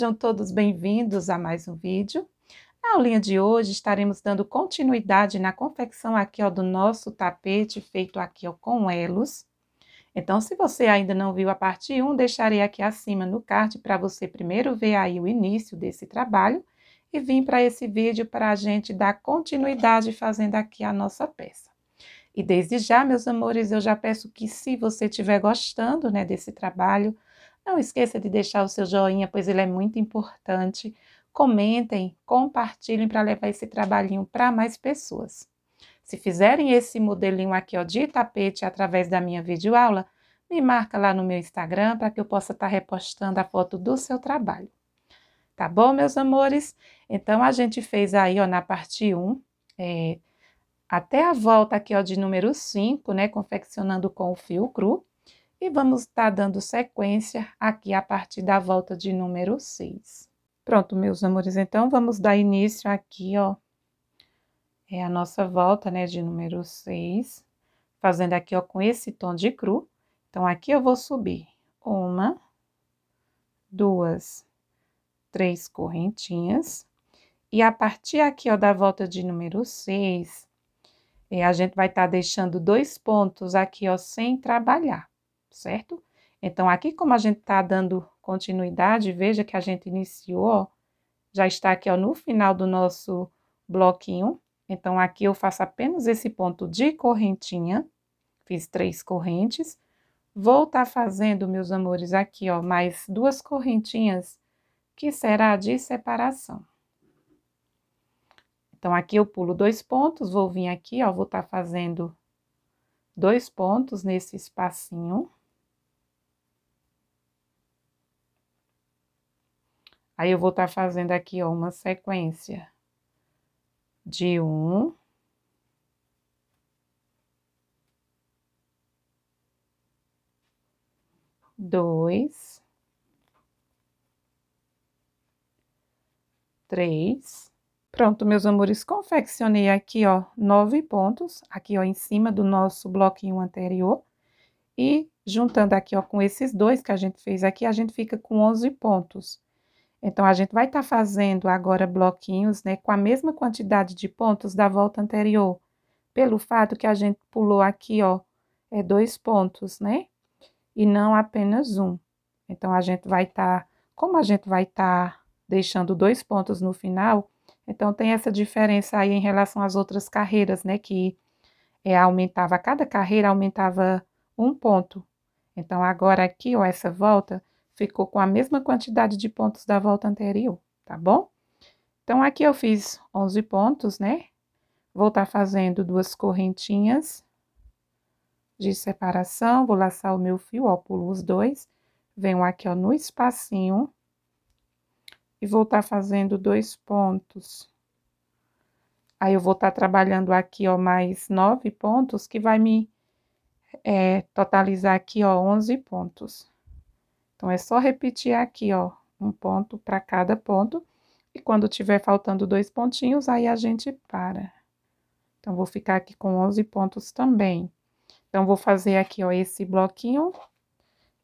Sejam todos bem-vindos a mais um vídeo. Na aulinha de hoje estaremos dando continuidade na confecção aqui ó, do nosso tapete feito aqui ó, com elos. Então, se você ainda não viu a parte 1, deixarei aqui acima no card para você primeiro ver aí o início desse trabalho e vir para esse vídeo para a gente dar continuidade fazendo aqui a nossa peça. E desde já, meus amores, eu já peço que se você estiver gostando né, desse trabalho, não esqueça de deixar o seu joinha, pois ele é muito importante. Comentem, compartilhem para levar esse trabalhinho para mais pessoas. Se fizerem esse modelinho aqui ó, de tapete através da minha videoaula, me marca lá no meu Instagram para que eu possa estar tá repostando a foto do seu trabalho. Tá bom, meus amores? Então, a gente fez aí ó, na parte 1, é, até a volta aqui ó, de número 5, né, confeccionando com o fio cru. E vamos estar tá dando sequência aqui a partir da volta de número 6. Pronto, meus amores, então vamos dar início aqui, ó. É a nossa volta, né, de número 6. Fazendo aqui, ó, com esse tom de cru. Então, aqui eu vou subir uma, duas, três correntinhas. E a partir aqui, ó, da volta de número 6, é, a gente vai estar tá deixando dois pontos aqui, ó, sem trabalhar certo? Então, aqui como a gente está dando continuidade, veja que a gente iniciou, ó, já está aqui ó, no final do nosso bloquinho. Então, aqui eu faço apenas esse ponto de correntinha, fiz três correntes. Vou estar tá fazendo, meus amores, aqui, ó, mais duas correntinhas, que será de separação. Então, aqui eu pulo dois pontos, vou vir aqui, ó, vou estar tá fazendo dois pontos nesse espacinho. Aí eu vou estar tá fazendo aqui, ó, uma sequência de um. Dois. Três. Pronto, meus amores, confeccionei aqui, ó, nove pontos, aqui, ó, em cima do nosso bloquinho anterior. E juntando aqui, ó, com esses dois que a gente fez aqui, a gente fica com onze pontos. Então, a gente vai estar tá fazendo agora bloquinhos né, com a mesma quantidade de pontos da volta anterior, pelo fato que a gente pulou aqui, ó, é dois pontos, né? E não apenas um. Então, a gente vai estar, tá, como a gente vai estar tá deixando dois pontos no final, então tem essa diferença aí em relação às outras carreiras, né? Que é, aumentava, cada carreira aumentava um ponto. Então, agora aqui, ó, essa volta, ficou com a mesma quantidade de pontos da volta anterior, tá bom? Então, aqui eu fiz 11 pontos, né? Vou estar tá fazendo duas correntinhas de separação, vou laçar o meu fio, ó, pulo os dois, venho aqui, ó, no espacinho, e vou estar tá fazendo dois pontos. Aí, eu vou estar tá trabalhando aqui, ó, mais nove pontos, que vai me é, totalizar aqui, ó, 11 pontos. Então, é só repetir aqui, ó, um ponto para cada ponto. E quando tiver faltando dois pontinhos, aí a gente para. Então, vou ficar aqui com 11 pontos também. Então, vou fazer aqui, ó, esse bloquinho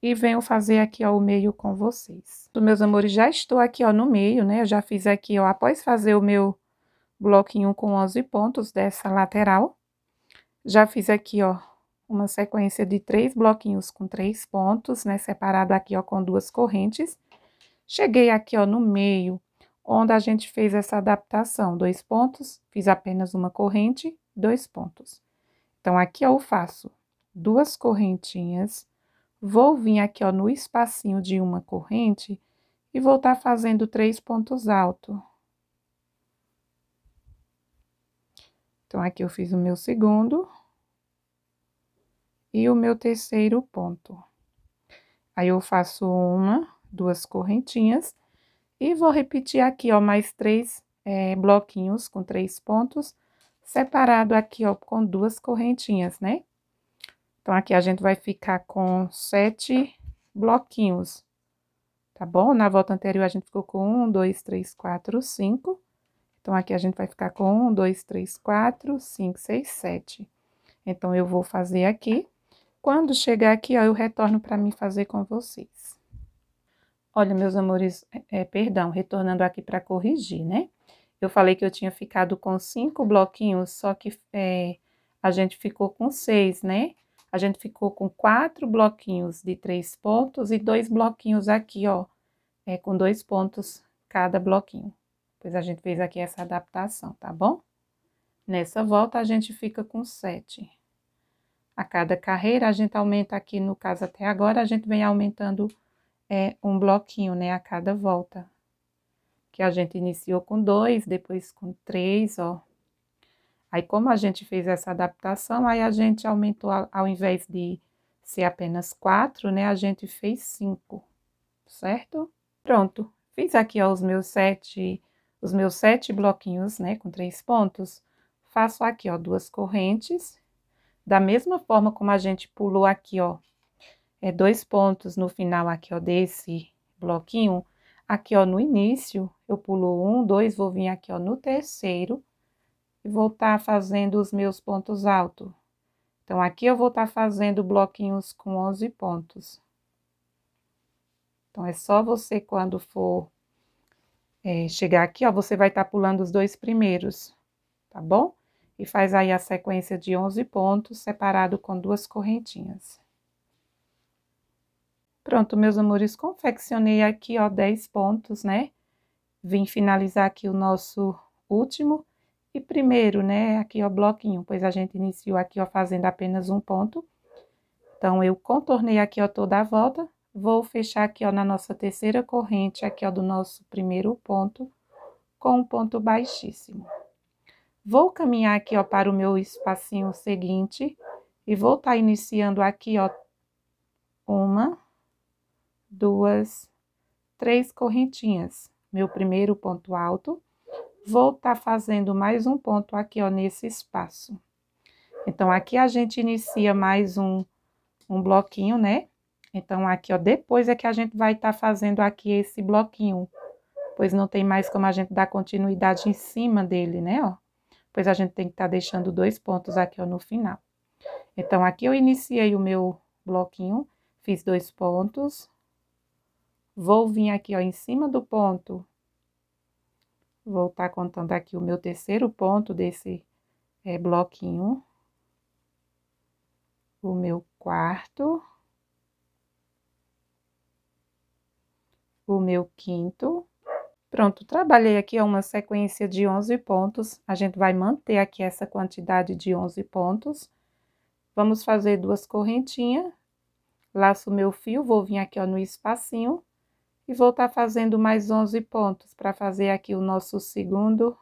e venho fazer aqui, ó, o meio com vocês. Então, meus amores, já estou aqui, ó, no meio, né? Eu já fiz aqui, ó, após fazer o meu bloquinho com 11 pontos dessa lateral, já fiz aqui, ó, uma sequência de três bloquinhos com três pontos, né, separado aqui, ó, com duas correntes. Cheguei aqui, ó, no meio, onde a gente fez essa adaptação, dois pontos, fiz apenas uma corrente, dois pontos. Então, aqui, ó, eu faço duas correntinhas, vou vir aqui, ó, no espacinho de uma corrente e vou estar tá fazendo três pontos altos. Então, aqui eu fiz o meu segundo. E o meu terceiro ponto. Aí, eu faço uma, duas correntinhas e vou repetir aqui, ó, mais três é, bloquinhos com três pontos, separado aqui, ó, com duas correntinhas, né? Então, aqui a gente vai ficar com sete bloquinhos, tá bom? Na volta anterior, a gente ficou com um, dois, três, quatro, cinco. Então, aqui a gente vai ficar com um, dois, três, quatro, cinco, seis, sete. Então, eu vou fazer aqui quando chegar aqui, ó, eu retorno para mim fazer com vocês. Olha, meus amores, é, é perdão, retornando aqui para corrigir, né? Eu falei que eu tinha ficado com cinco bloquinhos, só que é, a gente ficou com seis, né? A gente ficou com quatro bloquinhos de três pontos e dois bloquinhos aqui, ó, é, com dois pontos cada bloquinho. Pois a gente fez aqui essa adaptação, tá bom? Nessa volta, a gente fica com sete a cada carreira, a gente aumenta aqui, no caso até agora, a gente vem aumentando é, um bloquinho, né, a cada volta. Que a gente iniciou com dois, depois com três, ó. Aí, como a gente fez essa adaptação, aí a gente aumentou, ao invés de ser apenas quatro, né, a gente fez cinco, certo? Pronto, fiz aqui, ó, os meus sete, os meus sete bloquinhos, né, com três pontos. Faço aqui, ó, duas correntes da mesma forma como a gente pulou aqui, ó, é dois pontos no final aqui, ó, desse bloquinho, aqui, ó, no início, eu pulo um, dois, vou vir aqui, ó, no terceiro e vou estar tá fazendo os meus pontos altos. Então, aqui eu vou estar tá fazendo bloquinhos com 11 pontos. Então, é só você, quando for é, chegar aqui, ó, você vai estar tá pulando os dois primeiros, tá bom? e faz aí a sequência de 11 pontos separado com duas correntinhas. Pronto, meus amores, confeccionei aqui, ó, 10 pontos, né? Vim finalizar aqui o nosso último e primeiro, né, aqui, ó, bloquinho, pois a gente iniciou aqui, ó, fazendo apenas um ponto. Então, eu contornei aqui, ó, toda a volta, vou fechar aqui, ó, na nossa terceira corrente, aqui, ó, do nosso primeiro ponto, com um ponto baixíssimo. Vou caminhar aqui, ó, para o meu espacinho seguinte e vou estar tá iniciando aqui, ó, uma, duas, três correntinhas. Meu primeiro ponto alto. Vou estar tá fazendo mais um ponto aqui, ó, nesse espaço. Então, aqui a gente inicia mais um, um bloquinho, né? Então, aqui, ó, depois é que a gente vai estar tá fazendo aqui esse bloquinho, pois não tem mais como a gente dar continuidade em cima dele, né, ó pois a gente tem que estar tá deixando dois pontos aqui ó, no final. Então, aqui eu iniciei o meu bloquinho, fiz dois pontos, vou vir aqui ó, em cima do ponto, vou estar tá contando aqui o meu terceiro ponto desse é, bloquinho, o meu quarto, o meu quinto, Pronto, trabalhei aqui é uma sequência de 11 pontos, a gente vai manter aqui essa quantidade de 11 pontos. Vamos fazer duas correntinhas, laço meu fio, vou vir aqui ó, no espacinho e vou estar tá fazendo mais 11 pontos para fazer aqui o nosso segundo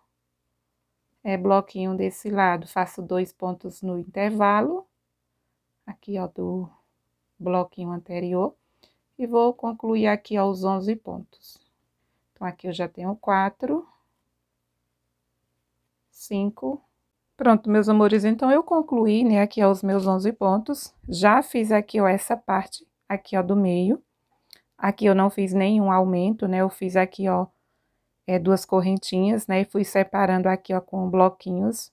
é, bloquinho desse lado. Faço dois pontos no intervalo, aqui ó, do bloquinho anterior, e vou concluir aqui ó, os 11 pontos. Então, aqui eu já tenho quatro, cinco. Pronto, meus amores, então eu concluí, né, aqui ó, os meus 11 pontos. Já fiz aqui, ó, essa parte aqui, ó, do meio. Aqui eu não fiz nenhum aumento, né, eu fiz aqui, ó, é, duas correntinhas, né, e fui separando aqui, ó, com bloquinhos.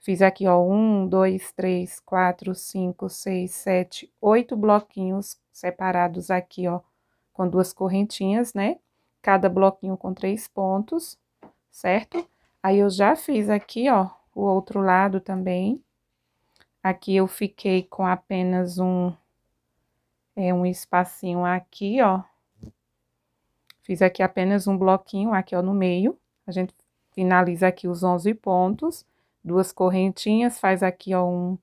Fiz aqui, ó, um, dois, três, quatro, cinco, seis, sete, oito bloquinhos separados aqui, ó, com duas correntinhas, né? cada bloquinho com três pontos, certo? Aí, eu já fiz aqui, ó, o outro lado também. Aqui eu fiquei com apenas um, é, um espacinho aqui, ó. Fiz aqui apenas um bloquinho aqui, ó, no meio. A gente finaliza aqui os 11 pontos, duas correntinhas, faz aqui, ó, um,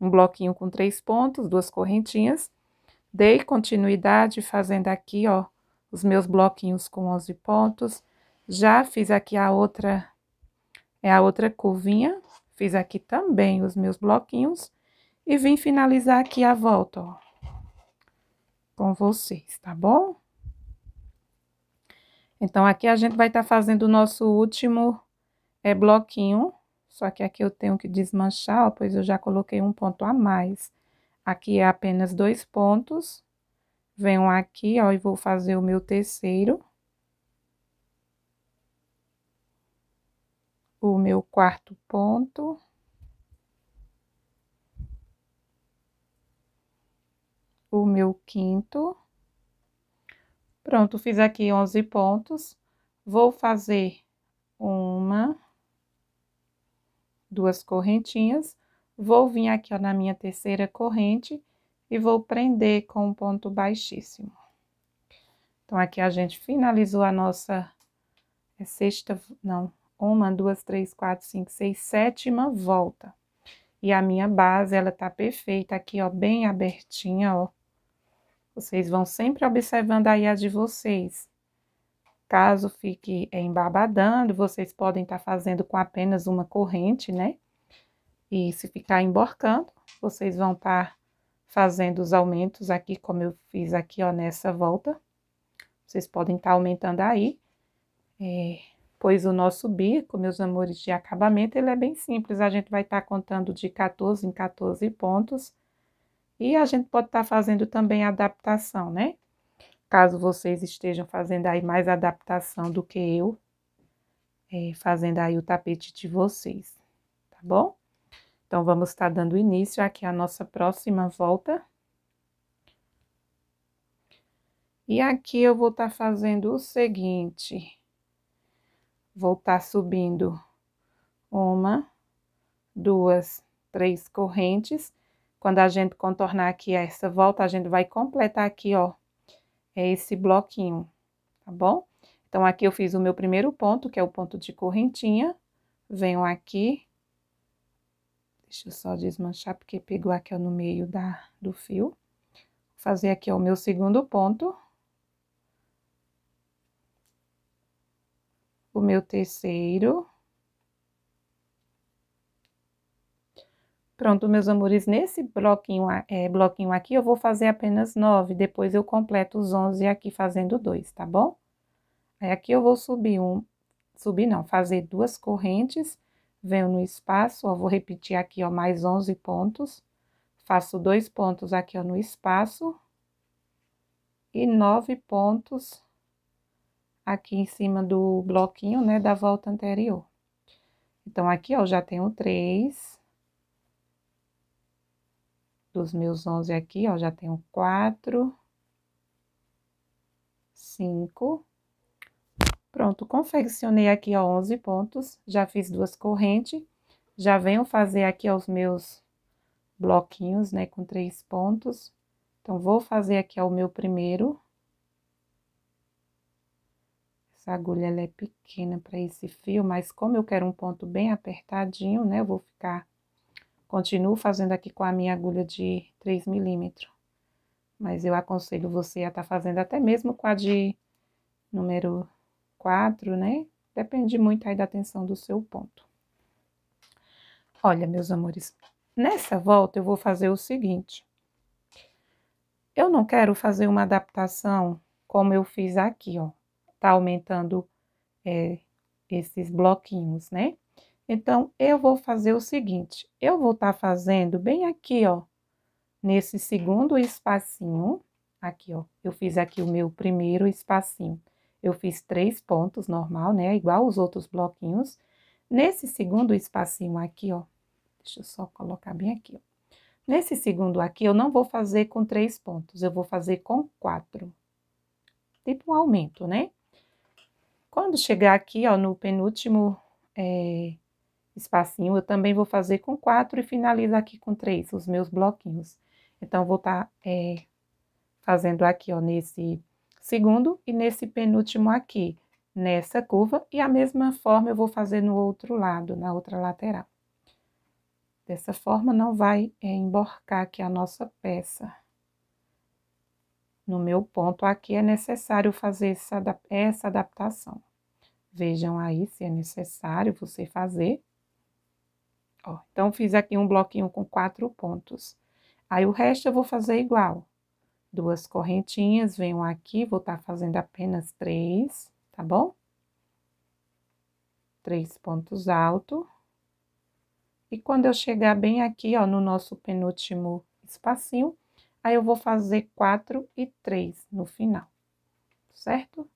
um bloquinho com três pontos, duas correntinhas. Dei continuidade fazendo aqui, ó, os meus bloquinhos com 11 pontos. Já fiz aqui a outra, é a outra curvinha, fiz aqui também os meus bloquinhos e vim finalizar aqui a volta, ó, com vocês, tá bom? Então, aqui a gente vai estar tá fazendo o nosso último é, bloquinho, só que aqui eu tenho que desmanchar, ó, pois eu já coloquei um ponto a mais. Aqui é apenas dois pontos, venho aqui, ó, e vou fazer o meu terceiro. O meu quarto ponto. O meu quinto. Pronto, fiz aqui 11 pontos. Vou fazer uma, duas correntinhas. Vou vir aqui, ó, na minha terceira corrente e vou prender com um ponto baixíssimo. Então, aqui a gente finalizou a nossa é sexta, não, uma, duas, três, quatro, cinco, seis, sétima volta. E a minha base, ela tá perfeita aqui, ó, bem abertinha, ó. Vocês vão sempre observando aí a de vocês. Caso fique embabadando, vocês podem estar tá fazendo com apenas uma corrente, né? E se ficar emborcando, vocês vão estar tá fazendo os aumentos aqui, como eu fiz aqui, ó, nessa volta. Vocês podem estar tá aumentando aí. É, pois o nosso bico, meus amores, de acabamento, ele é bem simples. A gente vai estar tá contando de 14 em 14 pontos. E a gente pode estar tá fazendo também adaptação, né? Caso vocês estejam fazendo aí mais adaptação do que eu, é, fazendo aí o tapete de vocês, tá bom? Então, vamos estar dando início aqui à nossa próxima volta. E aqui eu vou estar fazendo o seguinte. Vou estar subindo uma, duas, três correntes. Quando a gente contornar aqui essa volta, a gente vai completar aqui, ó, esse bloquinho, tá bom? Então, aqui eu fiz o meu primeiro ponto, que é o ponto de correntinha. Venho aqui, Deixa eu só desmanchar, porque pegou aqui ó, no meio da, do fio. Vou fazer aqui ó, o meu segundo ponto. O meu terceiro. Pronto, meus amores, nesse bloquinho, é, bloquinho aqui eu vou fazer apenas nove, depois eu completo os onze aqui fazendo dois, tá bom? Aí aqui eu vou subir um, subir não, fazer duas correntes venho no espaço, ó, vou repetir aqui, ó, mais 11 pontos, faço dois pontos aqui, ó, no espaço, e nove pontos aqui em cima do bloquinho, né, da volta anterior. Então, aqui, ó, já tenho três, dos meus 11 aqui, ó, já tenho quatro, cinco, Pronto, confeccionei aqui, ó, 11 pontos, já fiz duas correntes, já venho fazer aqui ó, os meus bloquinhos, né, com três pontos. Então, vou fazer aqui ó, o meu primeiro. Essa agulha, ela é pequena para esse fio, mas como eu quero um ponto bem apertadinho, né, eu vou ficar... Continuo fazendo aqui com a minha agulha de 3 milímetros. Mas eu aconselho você a estar tá fazendo até mesmo com a de número quatro, né? Depende muito aí da atenção do seu ponto. Olha, meus amores, nessa volta eu vou fazer o seguinte. Eu não quero fazer uma adaptação como eu fiz aqui, ó. Tá aumentando é, esses bloquinhos, né? Então, eu vou fazer o seguinte. Eu vou estar tá fazendo bem aqui, ó. Nesse segundo espacinho, aqui, ó. Eu fiz aqui o meu primeiro espacinho eu fiz três pontos normal, né? Igual os outros bloquinhos. Nesse segundo espacinho aqui, ó, deixa eu só colocar bem aqui, ó. Nesse segundo aqui, eu não vou fazer com três pontos, eu vou fazer com quatro. Tipo um aumento, né? Quando chegar aqui, ó, no penúltimo é, espacinho, eu também vou fazer com quatro e finalizo aqui com três, os meus bloquinhos. Então, vou estar tá, é, fazendo aqui, ó, nesse segundo e nesse penúltimo aqui, nessa curva, e a mesma forma eu vou fazer no outro lado, na outra lateral. Dessa forma, não vai é, emborcar aqui a nossa peça. No meu ponto aqui, é necessário fazer essa adaptação. Vejam aí se é necessário você fazer. Ó, então, fiz aqui um bloquinho com quatro pontos. Aí, o resto eu vou fazer igual duas correntinhas, venho aqui, vou estar tá fazendo apenas três, tá bom? Três pontos alto. E quando eu chegar bem aqui, ó, no nosso penúltimo espacinho, aí eu vou fazer quatro e três no final, certo?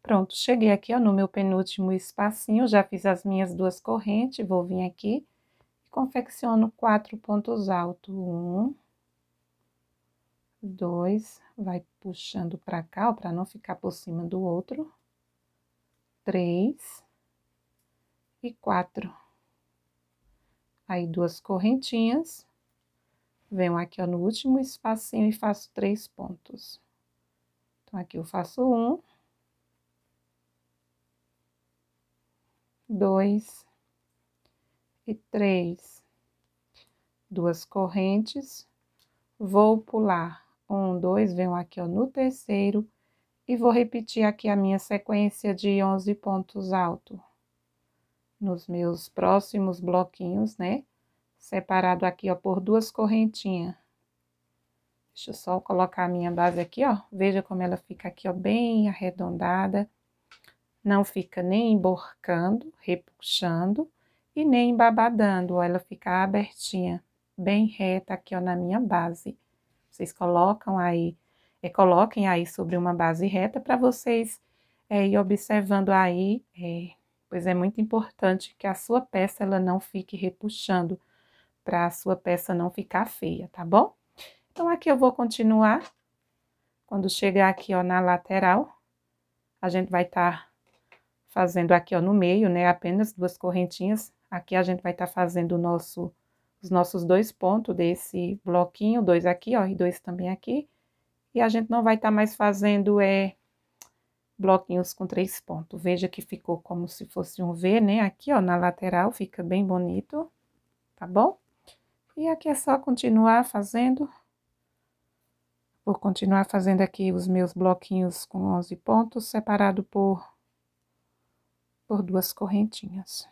Pronto, cheguei aqui, ó, no meu penúltimo espacinho, já fiz as minhas duas correntes, vou vir aqui e confecciono quatro pontos altos. Um, dois, vai puxando para cá, para não ficar por cima do outro, três e quatro. Aí, duas correntinhas, venho aqui ó, no último espacinho e faço três pontos. Então, aqui eu faço um, dois e três, duas correntes, vou pular um, dois, venho aqui ó, no terceiro e vou repetir aqui a minha sequência de 11 pontos alto nos meus próximos bloquinhos, né? Separado aqui, ó, por duas correntinhas. Deixa eu só colocar a minha base aqui, ó. Veja como ela fica aqui, ó, bem arredondada. Não fica nem emborcando, repuxando e nem babadando, ó. Ela fica abertinha, bem reta aqui, ó, na minha base. Vocês colocam aí, é, coloquem aí sobre uma base reta para vocês é, ir observando aí, é, pois é muito importante que a sua peça ela não fique repuxando para a sua peça não ficar feia, tá bom? Então aqui eu vou continuar. Quando chegar aqui ó na lateral, a gente vai estar tá fazendo aqui ó no meio, né? Apenas duas correntinhas. Aqui a gente vai estar tá fazendo o nosso os nossos dois pontos desse bloquinho, dois aqui, ó, e dois também aqui. E a gente não vai estar tá mais fazendo é, bloquinhos com três pontos. Veja que ficou como se fosse um V, né? Aqui, ó, na lateral, fica bem bonito, tá bom? E aqui é só continuar fazendo. Vou continuar fazendo aqui os meus bloquinhos com 11 pontos, separado por, por duas correntinhas.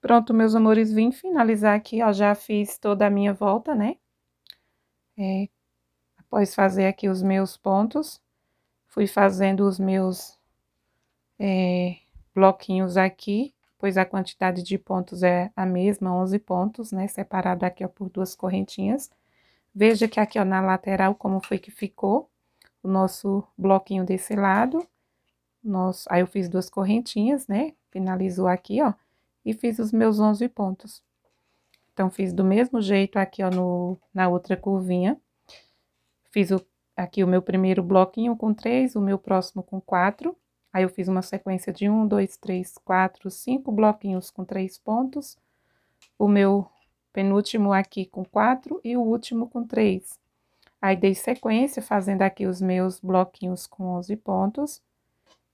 Pronto, meus amores, vim finalizar aqui, ó, já fiz toda a minha volta, né? É, após fazer aqui os meus pontos, fui fazendo os meus é, bloquinhos aqui, pois a quantidade de pontos é a mesma, 11 pontos, né? Separado aqui, ó, por duas correntinhas. Veja que aqui, ó, na lateral, como foi que ficou o nosso bloquinho desse lado. Nosso, aí eu fiz duas correntinhas, né? Finalizou aqui, ó e fiz os meus 11 pontos. Então, fiz do mesmo jeito aqui, ó, no, na outra curvinha. Fiz o, aqui o meu primeiro bloquinho com três, o meu próximo com quatro. Aí, eu fiz uma sequência de um, dois, três, quatro, cinco bloquinhos com três pontos. O meu penúltimo aqui com quatro e o último com três. Aí, dei sequência fazendo aqui os meus bloquinhos com 11 pontos.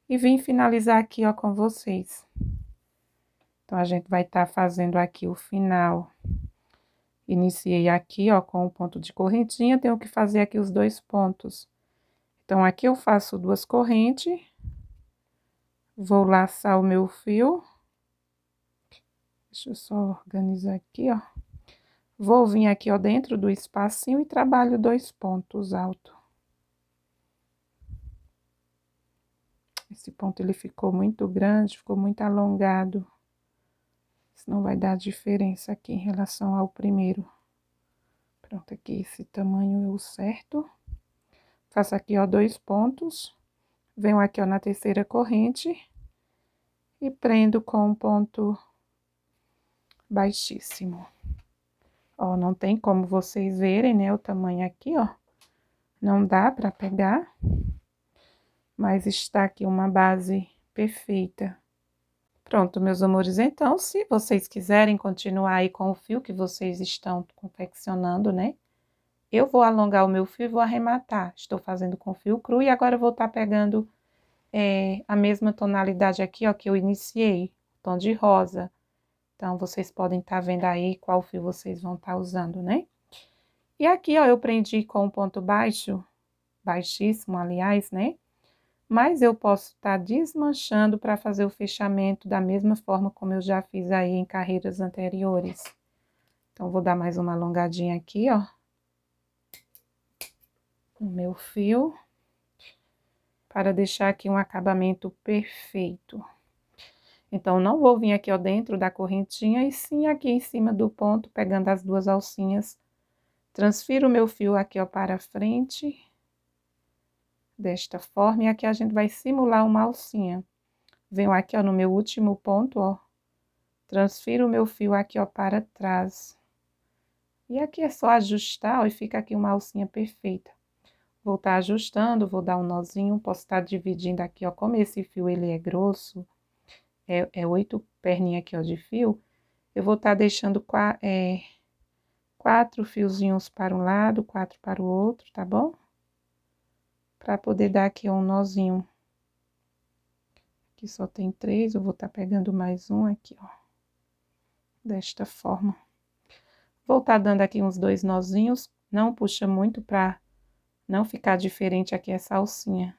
E vim finalizar aqui, ó, com vocês. Então, a gente vai estar tá fazendo aqui o final. Iniciei aqui, ó, com o um ponto de correntinha, tenho que fazer aqui os dois pontos. Então, aqui eu faço duas correntes, vou laçar o meu fio. Deixa eu só organizar aqui, ó. Vou vir aqui, ó, dentro do espacinho e trabalho dois pontos altos. Esse ponto ele ficou muito grande, ficou muito alongado. Isso não vai dar diferença aqui em relação ao primeiro. Pronto, aqui esse tamanho é o certo. Faço aqui, ó, dois pontos. Venho aqui, ó, na terceira corrente. E prendo com um ponto baixíssimo. Ó, não tem como vocês verem, né, o tamanho aqui, ó. Não dá pra pegar. Mas está aqui uma base perfeita Pronto, meus amores, então, se vocês quiserem continuar aí com o fio que vocês estão confeccionando, né? Eu vou alongar o meu fio e vou arrematar. Estou fazendo com fio cru e agora eu vou estar tá pegando é, a mesma tonalidade aqui, ó, que eu iniciei, tom de rosa. Então, vocês podem estar tá vendo aí qual fio vocês vão estar tá usando, né? E aqui, ó, eu prendi com um ponto baixo, baixíssimo, aliás, né? mas eu posso estar tá desmanchando para fazer o fechamento da mesma forma como eu já fiz aí em carreiras anteriores. Então, vou dar mais uma alongadinha aqui, ó. No meu fio. Para deixar aqui um acabamento perfeito. Então, não vou vir aqui, ó, dentro da correntinha, e sim aqui em cima do ponto, pegando as duas alcinhas. Transfiro o meu fio aqui, ó, para frente Desta forma, e aqui a gente vai simular uma alcinha. Venho aqui, ó, no meu último ponto, ó. Transfiro o meu fio aqui, ó, para trás. E aqui é só ajustar, ó, e fica aqui uma alcinha perfeita. Vou estar tá ajustando, vou dar um nozinho, posso estar tá dividindo aqui, ó, como esse fio ele é grosso, é, é oito perninhas aqui, ó, de fio, eu vou estar tá deixando é, quatro fiozinhos para um lado, quatro para o outro, tá bom? para poder dar aqui um nozinho. Aqui só tem três, eu vou estar tá pegando mais um aqui, ó. Desta forma. Vou estar tá dando aqui uns dois nozinhos, não puxa muito para não ficar diferente aqui essa alcinha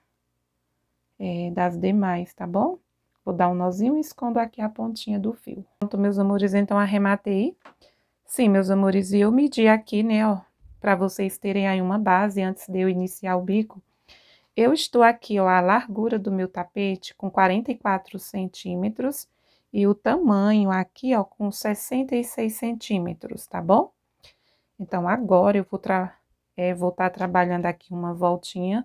é, das demais, tá bom? Vou dar um nozinho e escondo aqui a pontinha do fio. Pronto, meus amores, então arrematei. Sim, meus amores, e eu medi aqui, né, ó, para vocês terem aí uma base antes de eu iniciar o bico. Eu estou aqui, ó, a largura do meu tapete com 44 centímetros e o tamanho aqui, ó, com 66 centímetros, tá bom? Então, agora eu vou, é, estar tá trabalhando aqui uma voltinha,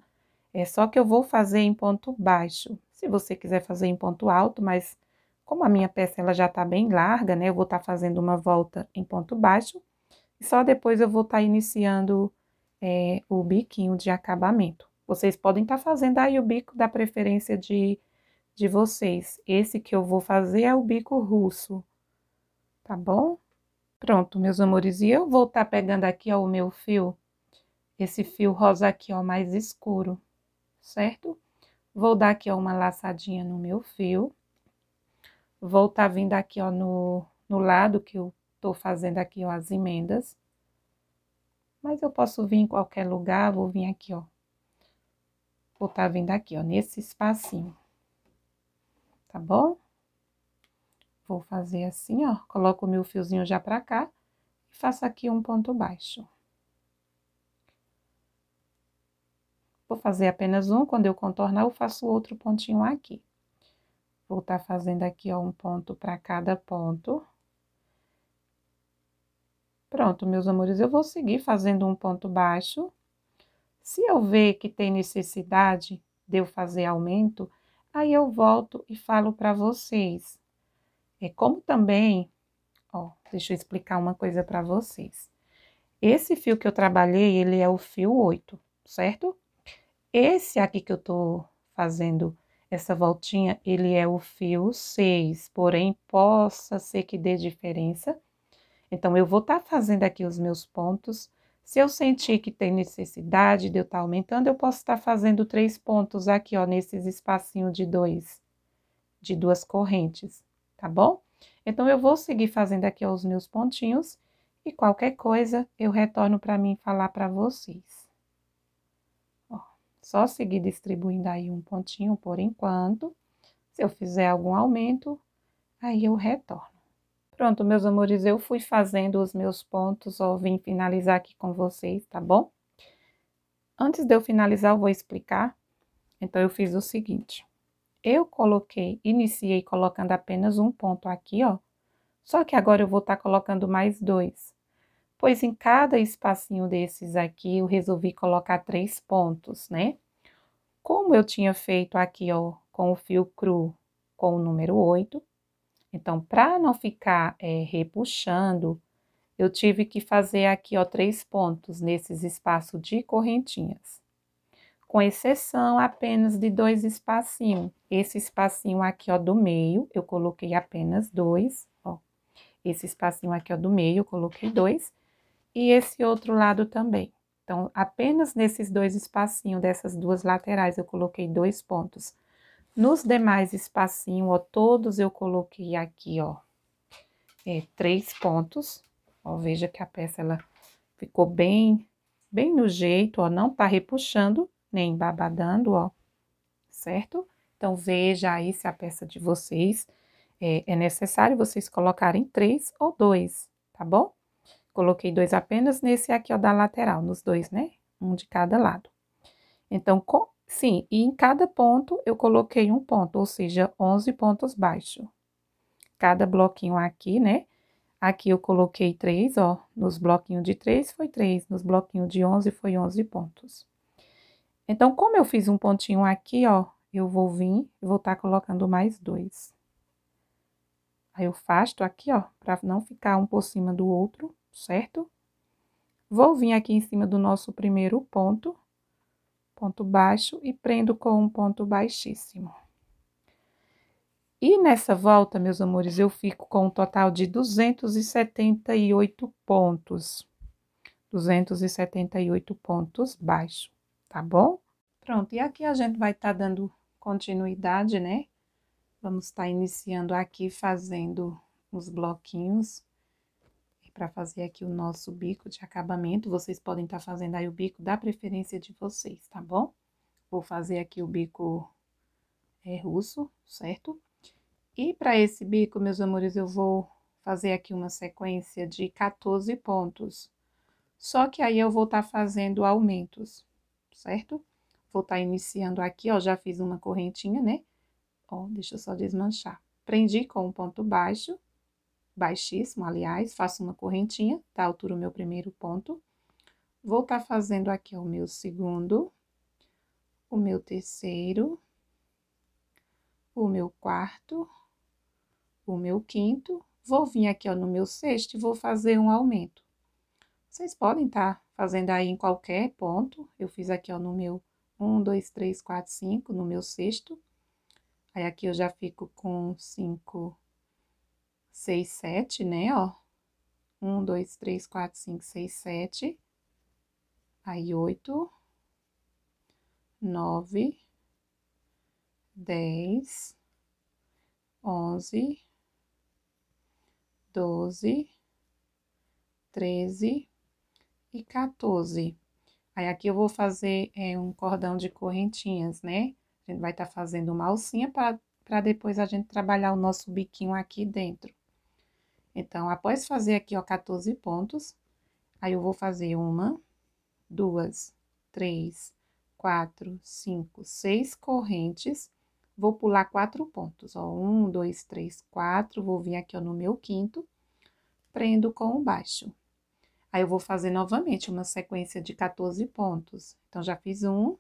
é só que eu vou fazer em ponto baixo. Se você quiser fazer em ponto alto, mas como a minha peça ela já tá bem larga, né, eu vou estar tá fazendo uma volta em ponto baixo. E só depois eu vou estar tá iniciando é, o biquinho de acabamento. Vocês podem estar tá fazendo aí o bico da preferência de, de vocês. Esse que eu vou fazer é o bico russo, tá bom? Pronto, meus amores, e eu vou estar tá pegando aqui ó, o meu fio, esse fio rosa aqui ó, mais escuro, certo? Vou dar aqui ó, uma laçadinha no meu fio, vou estar tá vindo aqui ó, no, no lado que eu tô fazendo aqui ó, as emendas mas eu posso vir em qualquer lugar, vou vir aqui, ó, vou estar tá aqui, ó, nesse espacinho, tá bom? Vou fazer assim, ó, coloco o meu fiozinho já pra cá e faço aqui um ponto baixo. Vou fazer apenas um, quando eu contornar, eu faço outro pontinho aqui. Vou estar tá fazendo aqui, ó, um ponto pra cada ponto. Pronto, meus amores, eu vou seguir fazendo um ponto baixo se eu ver que tem necessidade de eu fazer aumento, aí eu volto e falo para vocês. É como também, ó, deixa eu explicar uma coisa para vocês. Esse fio que eu trabalhei, ele é o fio 8, certo? Esse aqui que eu tô fazendo essa voltinha, ele é o fio 6, porém possa ser que dê diferença. Então, eu vou estar tá fazendo aqui os meus pontos se eu sentir que tem necessidade de eu estar tá aumentando, eu posso estar tá fazendo três pontos aqui, ó, nesses espacinho de dois, de duas correntes, tá bom? Então, eu vou seguir fazendo aqui os meus pontinhos e qualquer coisa eu retorno para mim falar para vocês. Ó, só seguir distribuindo aí um pontinho por enquanto. Se eu fizer algum aumento, aí eu retorno. Pronto, meus amores, eu fui fazendo os meus pontos, ó, vim finalizar aqui com vocês, tá bom? Antes de eu finalizar, eu vou explicar. Então, eu fiz o seguinte. Eu coloquei, iniciei colocando apenas um ponto aqui, ó. Só que agora eu vou estar tá colocando mais dois. Pois em cada espacinho desses aqui, eu resolvi colocar três pontos, né? Como eu tinha feito aqui, ó, com o fio cru com o número 8, então, para não ficar é, repuxando, eu tive que fazer aqui, ó, três pontos nesses espaços de correntinhas. Com exceção apenas de dois espacinhos. Esse espacinho aqui, ó, do meio, eu coloquei apenas dois, ó. Esse espacinho aqui, ó, do meio, eu coloquei dois. E esse outro lado também. Então, apenas nesses dois espacinhos dessas duas laterais, eu coloquei dois pontos. Nos demais espacinhos, ó, todos eu coloquei aqui, ó, é, três pontos. Ó, veja que a peça, ela ficou bem, bem no jeito, ó, não tá repuxando, nem babadando, ó, certo? Então, veja aí se a peça de vocês é, é necessário vocês colocarem três ou dois, tá bom? Coloquei dois apenas nesse aqui, ó, da lateral, nos dois, né? Um de cada lado. Então, com Sim, e em cada ponto eu coloquei um ponto, ou seja, 11 pontos baixos. Cada bloquinho aqui, né? Aqui eu coloquei 3, ó, nos bloquinhos de 3 foi 3, nos bloquinhos de 11 foi 11 pontos. Então, como eu fiz um pontinho aqui, ó, eu vou vir e vou estar tá colocando mais dois. Aí, eu faço aqui, ó, para não ficar um por cima do outro, certo? Vou vir aqui em cima do nosso primeiro ponto, ponto baixo e prendo com um ponto baixíssimo. E nessa volta, meus amores, eu fico com um total de 278 pontos. 278 pontos baixo, tá bom? Pronto, e aqui a gente vai estar tá dando continuidade, né? Vamos estar tá iniciando aqui fazendo os bloquinhos para fazer aqui o nosso bico de acabamento. Vocês podem estar tá fazendo aí o bico da preferência de vocês, tá bom? Vou fazer aqui o bico é, russo, certo? E para esse bico, meus amores, eu vou fazer aqui uma sequência de 14 pontos. Só que aí eu vou estar tá fazendo aumentos, certo? Vou estar tá iniciando aqui, ó, já fiz uma correntinha, né? Ó, deixa eu só desmanchar. Prendi com um ponto baixo, baixíssimo, aliás, faço uma correntinha, tá? altura o meu primeiro ponto. Vou estar tá fazendo aqui o meu segundo, o meu terceiro, o meu quarto, o meu quinto. Vou vir aqui, ó, no meu sexto e vou fazer um aumento. Vocês podem estar tá fazendo aí em qualquer ponto. Eu fiz aqui, ó, no meu um, dois, três, quatro, cinco, no meu sexto. Aí, aqui eu já fico com cinco 6, 7, né, ó. 1, 2, 3, 4, 5, 6, 7. Aí, 8, 9, 10, 11, 12, 13 e 14. Aí, aqui eu vou fazer é, um cordão de correntinhas, né? A gente vai estar tá fazendo uma alcinha para depois a gente trabalhar o nosso biquinho aqui dentro. Então, após fazer aqui, ó, 14 pontos, aí eu vou fazer uma, duas, três, quatro, cinco, seis correntes. Vou pular quatro pontos, ó, um, dois, três, quatro, vou vir aqui, ó, no meu quinto, prendo com o baixo. Aí, eu vou fazer novamente uma sequência de 14 pontos. Então, já fiz um,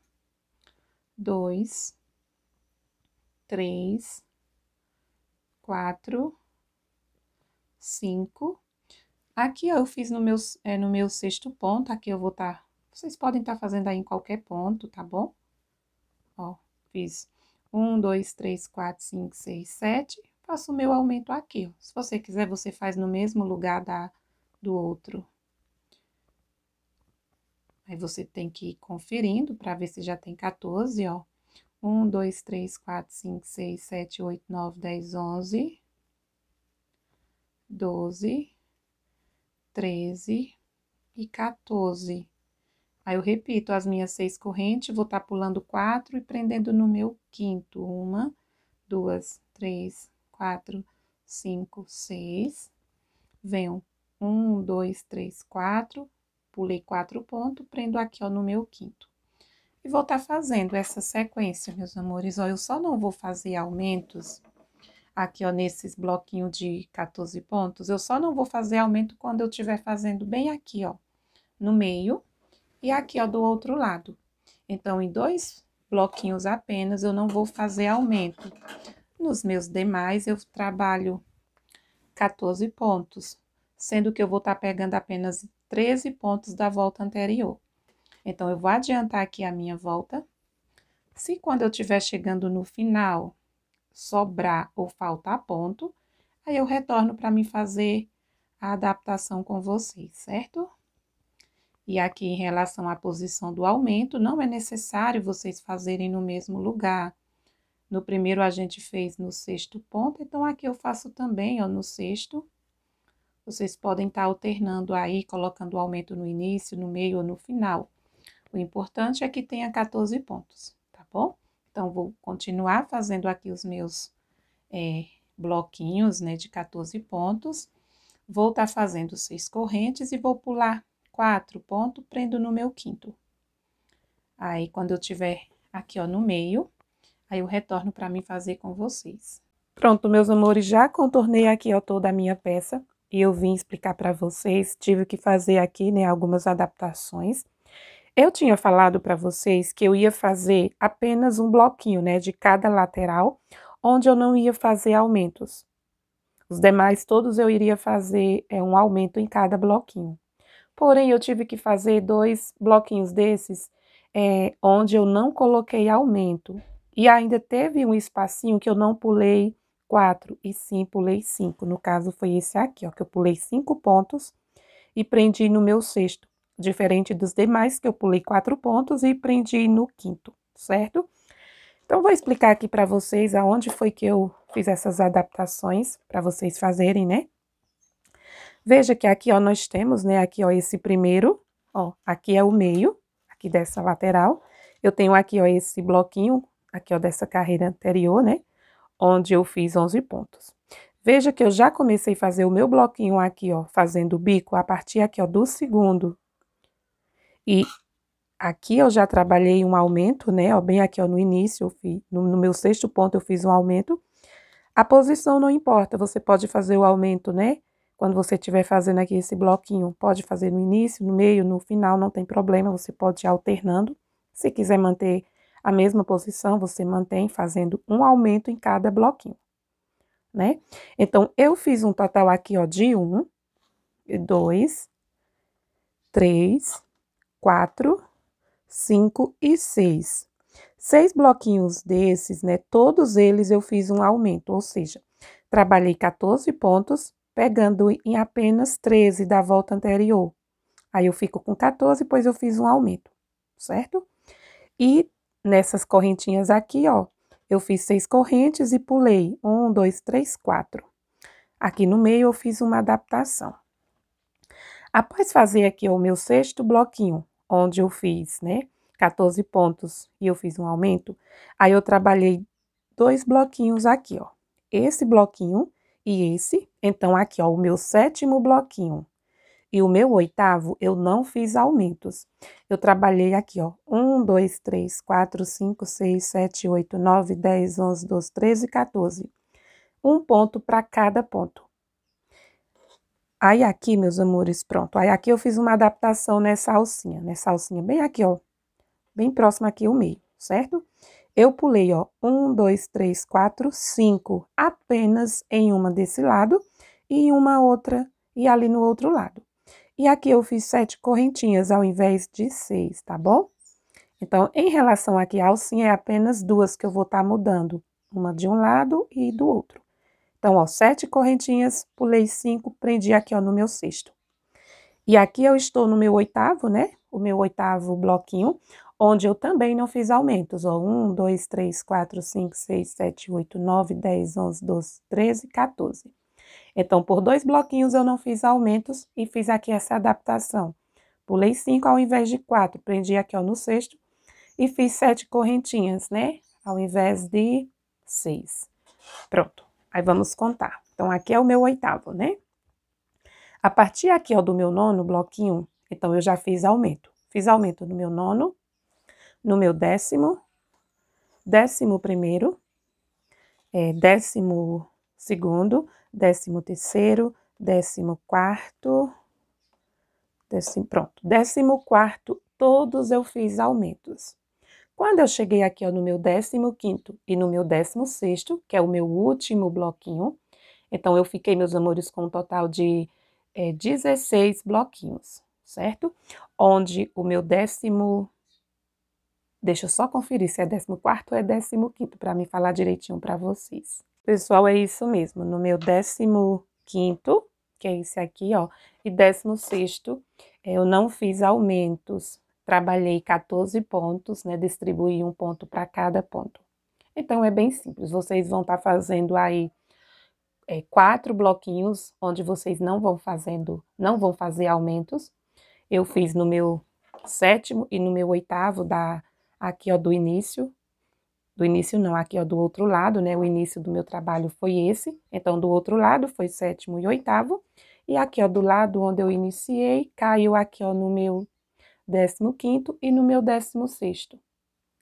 dois, três, quatro, 5. Aqui ó, eu fiz no meu, é, no meu sexto ponto, aqui eu vou estar, tá, vocês podem estar tá fazendo aí em qualquer ponto, tá bom? Ó, fiz 1, 2, 3, 4, 5, 6, 7, faço o meu aumento aqui, ó. Se você quiser, você faz no mesmo lugar da, do outro. Aí, você tem que ir conferindo para ver se já tem 14, ó. 1, 2, 3, 4, 5, 6, 7, 8, 9, 10, 11, doze, treze e 14. Aí eu repito as minhas seis correntes, vou estar tá pulando quatro e prendendo no meu quinto. Uma, duas, três, quatro, cinco, seis. Venho um, dois, três, quatro. Pulei quatro pontos, prendo aqui, ó, no meu quinto. E vou estar tá fazendo essa sequência, meus amores. Ó, eu só não vou fazer aumentos aqui ó, nesses bloquinho de 14 pontos, eu só não vou fazer aumento quando eu estiver fazendo bem aqui, ó, no meio e aqui, ó, do outro lado. Então, em dois bloquinhos apenas, eu não vou fazer aumento. Nos meus demais, eu trabalho 14 pontos, sendo que eu vou estar tá pegando apenas 13 pontos da volta anterior. Então, eu vou adiantar aqui a minha volta. Se quando eu estiver chegando no final sobrar ou faltar ponto, aí eu retorno para me fazer a adaptação com vocês, certo? E aqui em relação à posição do aumento, não é necessário vocês fazerem no mesmo lugar. No primeiro a gente fez no sexto ponto, então aqui eu faço também, ó, no sexto. Vocês podem estar tá alternando aí, colocando o aumento no início, no meio ou no final. O importante é que tenha 14 pontos, tá bom? Então, vou continuar fazendo aqui os meus é, bloquinhos, né, de 14 pontos. Vou estar tá fazendo seis correntes e vou pular quatro pontos, prendo no meu quinto. Aí, quando eu tiver aqui, ó, no meio, aí eu retorno para mim fazer com vocês. Pronto, meus amores, já contornei aqui, ó, toda a minha peça. E eu vim explicar para vocês, tive que fazer aqui, né, algumas adaptações. Eu tinha falado para vocês que eu ia fazer apenas um bloquinho, né, de cada lateral, onde eu não ia fazer aumentos. Os demais todos eu iria fazer é, um aumento em cada bloquinho. Porém, eu tive que fazer dois bloquinhos desses, é, onde eu não coloquei aumento. E ainda teve um espacinho que eu não pulei quatro, e sim pulei cinco. No caso, foi esse aqui, ó, que eu pulei cinco pontos e prendi no meu sexto diferente dos demais, que eu pulei quatro pontos e prendi no quinto, certo? Então, vou explicar aqui para vocês aonde foi que eu fiz essas adaptações para vocês fazerem, né? Veja que aqui, ó, nós temos, né, aqui, ó, esse primeiro, ó, aqui é o meio, aqui dessa lateral. Eu tenho aqui, ó, esse bloquinho, aqui, ó, dessa carreira anterior, né, onde eu fiz 11 pontos. Veja que eu já comecei a fazer o meu bloquinho aqui, ó, fazendo o bico a partir aqui, ó, do segundo e aqui eu já trabalhei um aumento, né? Bem aqui ó, no início, fiz, no, no meu sexto ponto eu fiz um aumento. A posição não importa, você pode fazer o aumento, né? Quando você estiver fazendo aqui esse bloquinho, pode fazer no início, no meio, no final, não tem problema, você pode ir alternando. Se quiser manter a mesma posição, você mantém fazendo um aumento em cada bloquinho, né? Então, eu fiz um total aqui, ó, de um, dois, três, 4, 5 e 6. Seis bloquinhos desses, né? Todos eles eu fiz um aumento, ou seja, trabalhei 14 pontos, pegando em apenas 13 da volta anterior. Aí eu fico com 14, pois eu fiz um aumento, certo? E nessas correntinhas aqui, ó, eu fiz seis correntes e pulei 1, 2, 3, 4. Aqui no meio eu fiz uma adaptação. Após fazer aqui o meu sexto bloquinho, onde eu fiz, né, 14 pontos e eu fiz um aumento, aí eu trabalhei dois bloquinhos aqui, ó. Esse bloquinho e esse. Então, aqui, ó, o meu sétimo bloquinho e o meu oitavo, eu não fiz aumentos. Eu trabalhei aqui, ó, 1, 2, 3, 4, 5, 6, 7, 8, 9, 10, 11, 12, 13, 14. Um ponto para cada ponto. Aí aqui, meus amores, pronto. Aí aqui eu fiz uma adaptação nessa alcinha, nessa alcinha bem aqui, ó. Bem próximo aqui o meio, certo? Eu pulei, ó, um, dois, três, quatro, cinco, apenas em uma desse lado e uma outra e ali no outro lado. E aqui eu fiz sete correntinhas ao invés de seis, tá bom? Então, em relação aqui à alcinha, é apenas duas que eu vou estar tá mudando. Uma de um lado e do outro. Então, ó, sete correntinhas, pulei cinco, prendi aqui, ó, no meu sexto. E aqui eu estou no meu oitavo, né? O meu oitavo bloquinho, onde eu também não fiz aumentos, ó. Um, dois, três, quatro, cinco, seis, sete, oito, nove, dez, onze, doze, treze, quatorze. Então, por dois bloquinhos eu não fiz aumentos e fiz aqui essa adaptação. Pulei cinco ao invés de quatro, prendi aqui, ó, no sexto e fiz sete correntinhas, né? Ao invés de seis. Pronto. Aí vamos contar. Então, aqui é o meu oitavo, né? A partir aqui, ó, do meu nono bloquinho, então, eu já fiz aumento. Fiz aumento no meu nono, no meu décimo, décimo primeiro, é, décimo segundo, décimo terceiro, décimo quarto, décimo, pronto, décimo quarto, todos eu fiz aumentos. Quando eu cheguei aqui ó, no meu 15 e no meu 16, que é o meu último bloquinho, então eu fiquei, meus amores, com um total de é, eh, 16 bloquinhos, certo? Onde o meu décimo. Deixa eu só conferir se é 14 ou é 15, para me falar direitinho para vocês. Pessoal, é isso mesmo. No meu 15, que é esse aqui, ó, e 16, eh, eu não fiz aumentos, trabalhei 14 pontos, né, distribuí um ponto para cada ponto. Então é bem simples, vocês vão estar tá fazendo aí é, quatro bloquinhos onde vocês não vão fazendo, não vão fazer aumentos. Eu fiz no meu sétimo e no meu oitavo da aqui ó do início, do início não, aqui ó do outro lado, né? O início do meu trabalho foi esse, então do outro lado foi sétimo e oitavo. E aqui ó do lado onde eu iniciei, caiu aqui ó no meu décimo quinto e no meu décimo sexto,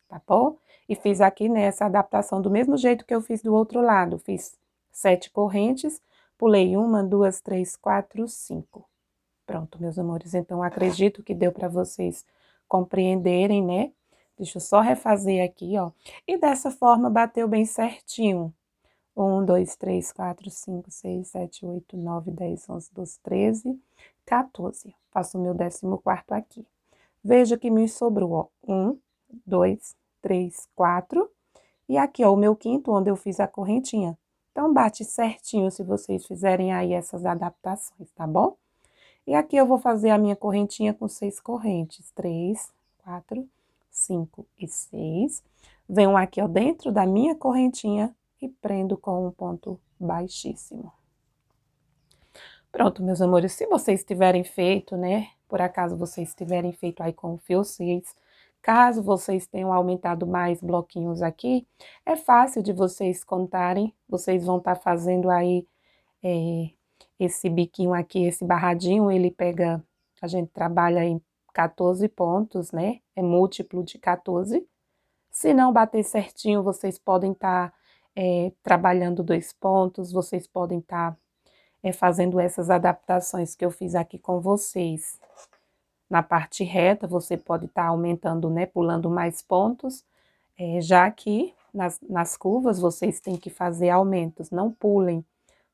tá bom? E fiz aqui nessa né, adaptação do mesmo jeito que eu fiz do outro lado, fiz sete correntes, pulei uma, duas, três, quatro, cinco. Pronto, meus amores, então acredito que deu para vocês compreenderem, né? Deixa eu só refazer aqui, ó. E dessa forma bateu bem certinho. Um, dois, três, quatro, cinco, seis, sete, oito, nove, dez, onze, doze, treze, quatorze. Faço o meu décimo quarto aqui veja que me sobrou, ó, um, dois, três, quatro. E aqui, ó, o meu quinto, onde eu fiz a correntinha. Então, bate certinho se vocês fizerem aí essas adaptações, tá bom? E aqui eu vou fazer a minha correntinha com seis correntes. Três, quatro, cinco e seis. Venho aqui, ó, dentro da minha correntinha e prendo com um ponto baixíssimo. Pronto, meus amores, se vocês tiverem feito, né, por acaso vocês tiverem feito aí com o fio 6. Caso vocês tenham aumentado mais bloquinhos aqui, é fácil de vocês contarem. Vocês vão estar tá fazendo aí é, esse biquinho aqui, esse barradinho, ele pega, a gente trabalha em 14 pontos, né? É múltiplo de 14. Se não bater certinho, vocês podem estar tá, é, trabalhando dois pontos, vocês podem estar tá, é, fazendo essas adaptações que eu fiz aqui com vocês. Na parte reta, você pode estar tá aumentando, né, pulando mais pontos, é, já que nas, nas curvas vocês têm que fazer aumentos, não pulem,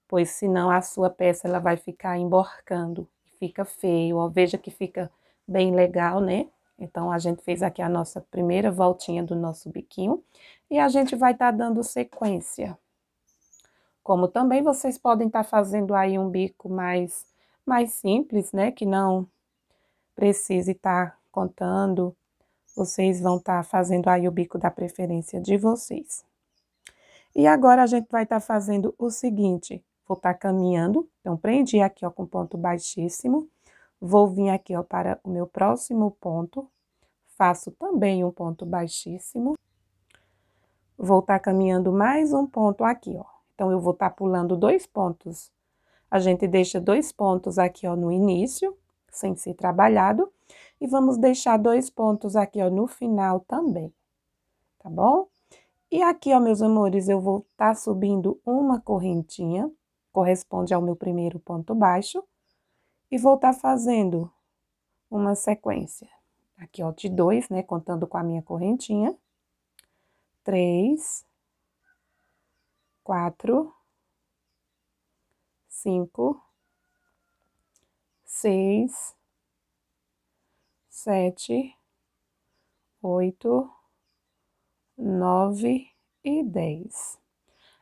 pois senão a sua peça ela vai ficar emborcando, fica feio, ó, veja que fica bem legal, né? Então, a gente fez aqui a nossa primeira voltinha do nosso biquinho e a gente vai estar tá dando sequência. Como também vocês podem estar tá fazendo aí um bico mais, mais simples, né? Que não precise estar contando, vocês vão estar fazendo aí o bico da preferência de vocês. E agora a gente vai estar fazendo o seguinte, vou estar caminhando, então prendi aqui ó com ponto baixíssimo, vou vir aqui ó para o meu próximo ponto, faço também um ponto baixíssimo, vou estar caminhando mais um ponto aqui ó, então eu vou estar pulando dois pontos, a gente deixa dois pontos aqui ó no início, sem ser trabalhado. E vamos deixar dois pontos aqui, ó, no final também, tá bom? E aqui, ó, meus amores, eu vou estar tá subindo uma correntinha, corresponde ao meu primeiro ponto baixo, e vou estar tá fazendo uma sequência. Aqui, ó, de dois, né, contando com a minha correntinha. Três, quatro, cinco, seis, sete, oito, nove e dez.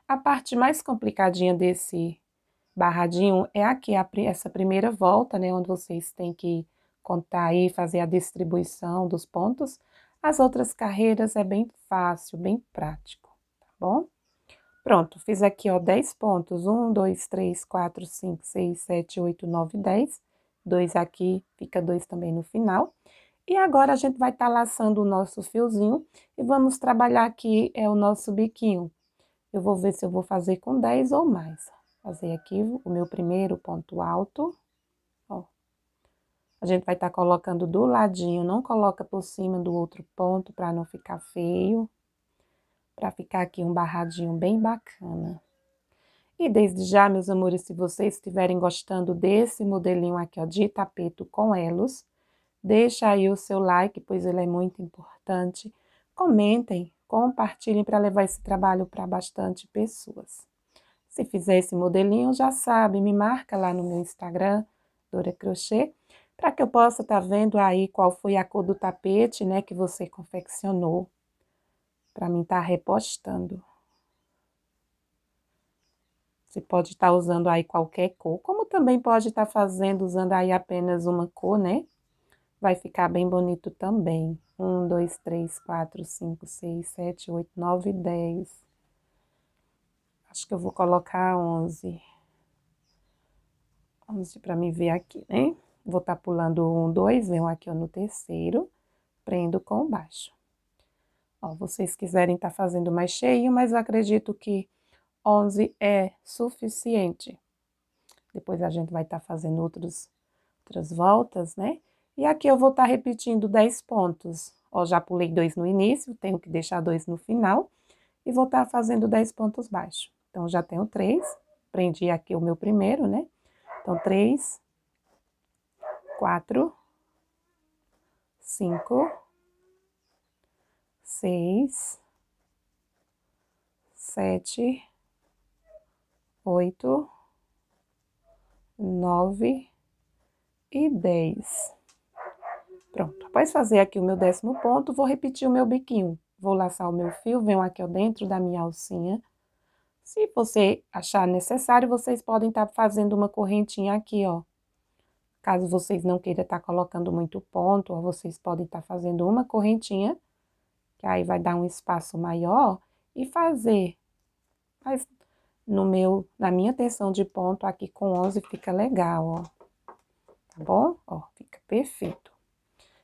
A parte mais complicadinha desse barradinho é aqui, essa primeira volta, né, onde vocês têm que contar e fazer a distribuição dos pontos. As outras carreiras é bem fácil, bem prático, tá bom? Pronto, fiz aqui, ó, 10 pontos. 1, 2, 3, 4, 5, 6, 7, 8, 9, 10 dois aqui, fica dois também no final. E agora a gente vai estar tá laçando o nosso fiozinho e vamos trabalhar aqui é o nosso biquinho. Eu vou ver se eu vou fazer com 10 ou mais. Fazer aqui o meu primeiro ponto alto, ó. A gente vai estar tá colocando do ladinho, não coloca por cima do outro ponto para não ficar feio. Para ficar aqui um barradinho bem bacana. E desde já, meus amores, se vocês estiverem gostando desse modelinho aqui, ó, de tapeto com elos, deixa aí o seu like, pois ele é muito importante. Comentem, compartilhem para levar esse trabalho para bastante pessoas. Se fizer esse modelinho, já sabe, me marca lá no meu Instagram, Dora Crochê, para que eu possa estar tá vendo aí qual foi a cor do tapete, né, que você confeccionou, para mim estar tá repostando. Você pode estar tá usando aí qualquer cor, como também pode estar tá fazendo usando aí apenas uma cor, né? Vai ficar bem bonito também. 1, 2, 3, 4, 5, 6, 7, 8, 9, 10. Acho que eu vou colocar 11. 11 para me ver aqui, né? Vou estar tá pulando um, dois, venho aqui ó, no terceiro, prendo com baixo. Ó, vocês quiserem estar tá fazendo mais cheio, mas eu acredito que 11 é suficiente. Depois a gente vai estar tá fazendo outros, outras voltas, né? E aqui eu vou estar tá repetindo 10 pontos. Ó, já pulei dois no início, tenho que deixar dois no final. E vou estar tá fazendo 10 pontos baixos. Então, já tenho três. Prendi aqui o meu primeiro, né? Então, três, quatro, cinco, seis, sete, oito, nove e dez. Pronto, após fazer aqui o meu décimo ponto, vou repetir o meu biquinho. Vou laçar o meu fio, venho aqui ó, dentro da minha alcinha. Se você achar necessário, vocês podem estar tá fazendo uma correntinha aqui, ó. Caso vocês não queiram estar tá colocando muito ponto, ó, vocês podem estar tá fazendo uma correntinha, que aí vai dar um espaço maior, e fazer. Mas no meu, na minha tensão de ponto aqui com 11 fica legal, ó. Tá bom? Ó, fica perfeito.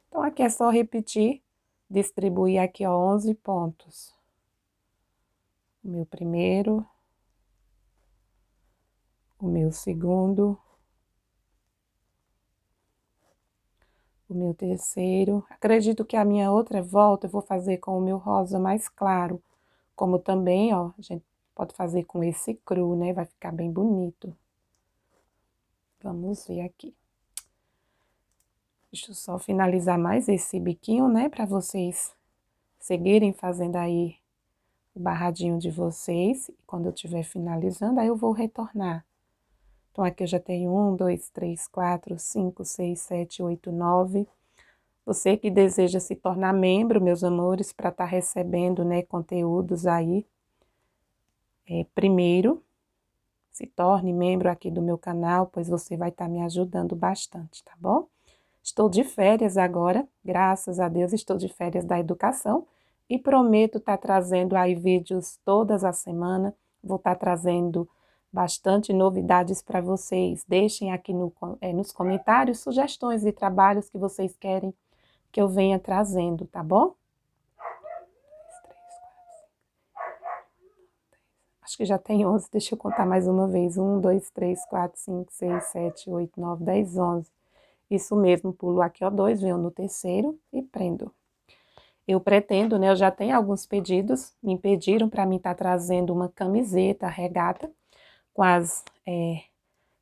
Então, aqui é só repetir, distribuir aqui, ó, 11 pontos. O meu primeiro, o meu segundo, o meu terceiro. Acredito que a minha outra volta eu vou fazer com o meu rosa mais claro, como também, ó, a gente Pode fazer com esse cru, né? Vai ficar bem bonito. Vamos ver aqui. Deixa eu só finalizar mais esse biquinho, né? Pra vocês seguirem fazendo aí o barradinho de vocês. E quando eu tiver finalizando, aí eu vou retornar. Então, aqui eu já tenho um, dois, três, quatro, cinco, seis, sete, oito, nove. Você que deseja se tornar membro, meus amores, para estar tá recebendo, né, conteúdos aí é, primeiro, se torne membro aqui do meu canal, pois você vai estar tá me ajudando bastante, tá bom? Estou de férias agora, graças a Deus estou de férias da educação e prometo estar tá trazendo aí vídeos todas as semanas, vou estar tá trazendo bastante novidades para vocês. Deixem aqui no, é, nos comentários sugestões de trabalhos que vocês querem que eu venha trazendo, tá bom? Acho que já tem 11, deixa eu contar mais uma vez. 1, 2, 3, 4, 5, 6, 7, 8, 9, 10, 11. Isso mesmo, pulo aqui, ó, dois, venho no terceiro e prendo. Eu pretendo, né, eu já tenho alguns pedidos, me pediram para mim estar tá trazendo uma camiseta, regata, com as, é,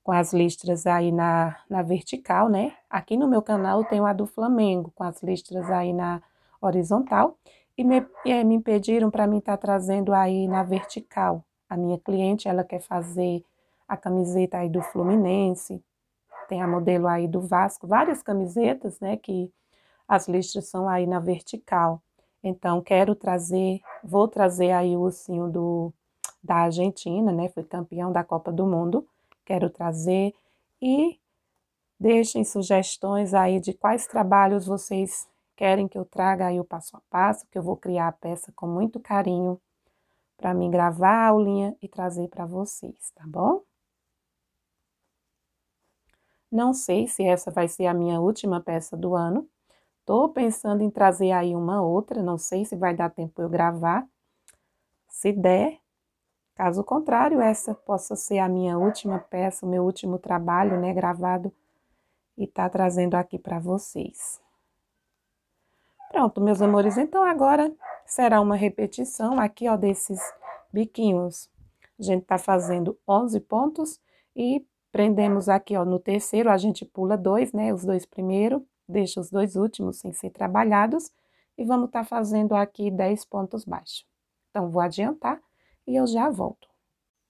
com as listras aí na, na vertical, né? Aqui no meu canal eu tenho a do Flamengo, com as listras aí na horizontal, e me, é, me pediram para mim estar tá trazendo aí na vertical a minha cliente, ela quer fazer a camiseta aí do Fluminense, tem a modelo aí do Vasco, várias camisetas, né, que as listras são aí na vertical. Então, quero trazer, vou trazer aí o ursinho do, da Argentina, né, foi campeão da Copa do Mundo, quero trazer e deixem sugestões aí de quais trabalhos vocês querem que eu traga aí o passo a passo, que eu vou criar a peça com muito carinho para mim gravar a aulinha e trazer para vocês, tá bom? Não sei se essa vai ser a minha última peça do ano. Tô pensando em trazer aí uma outra, não sei se vai dar tempo eu gravar. Se der, caso contrário, essa possa ser a minha última peça, o meu último trabalho, né, gravado e tá trazendo aqui para vocês. Pronto, meus amores, então agora será uma repetição aqui, ó, desses biquinhos. A gente tá fazendo 11 pontos e prendemos aqui, ó, no terceiro a gente pula dois, né, os dois primeiro, deixa os dois últimos sem ser trabalhados e vamos tá fazendo aqui 10 pontos baixos. Então, vou adiantar e eu já volto.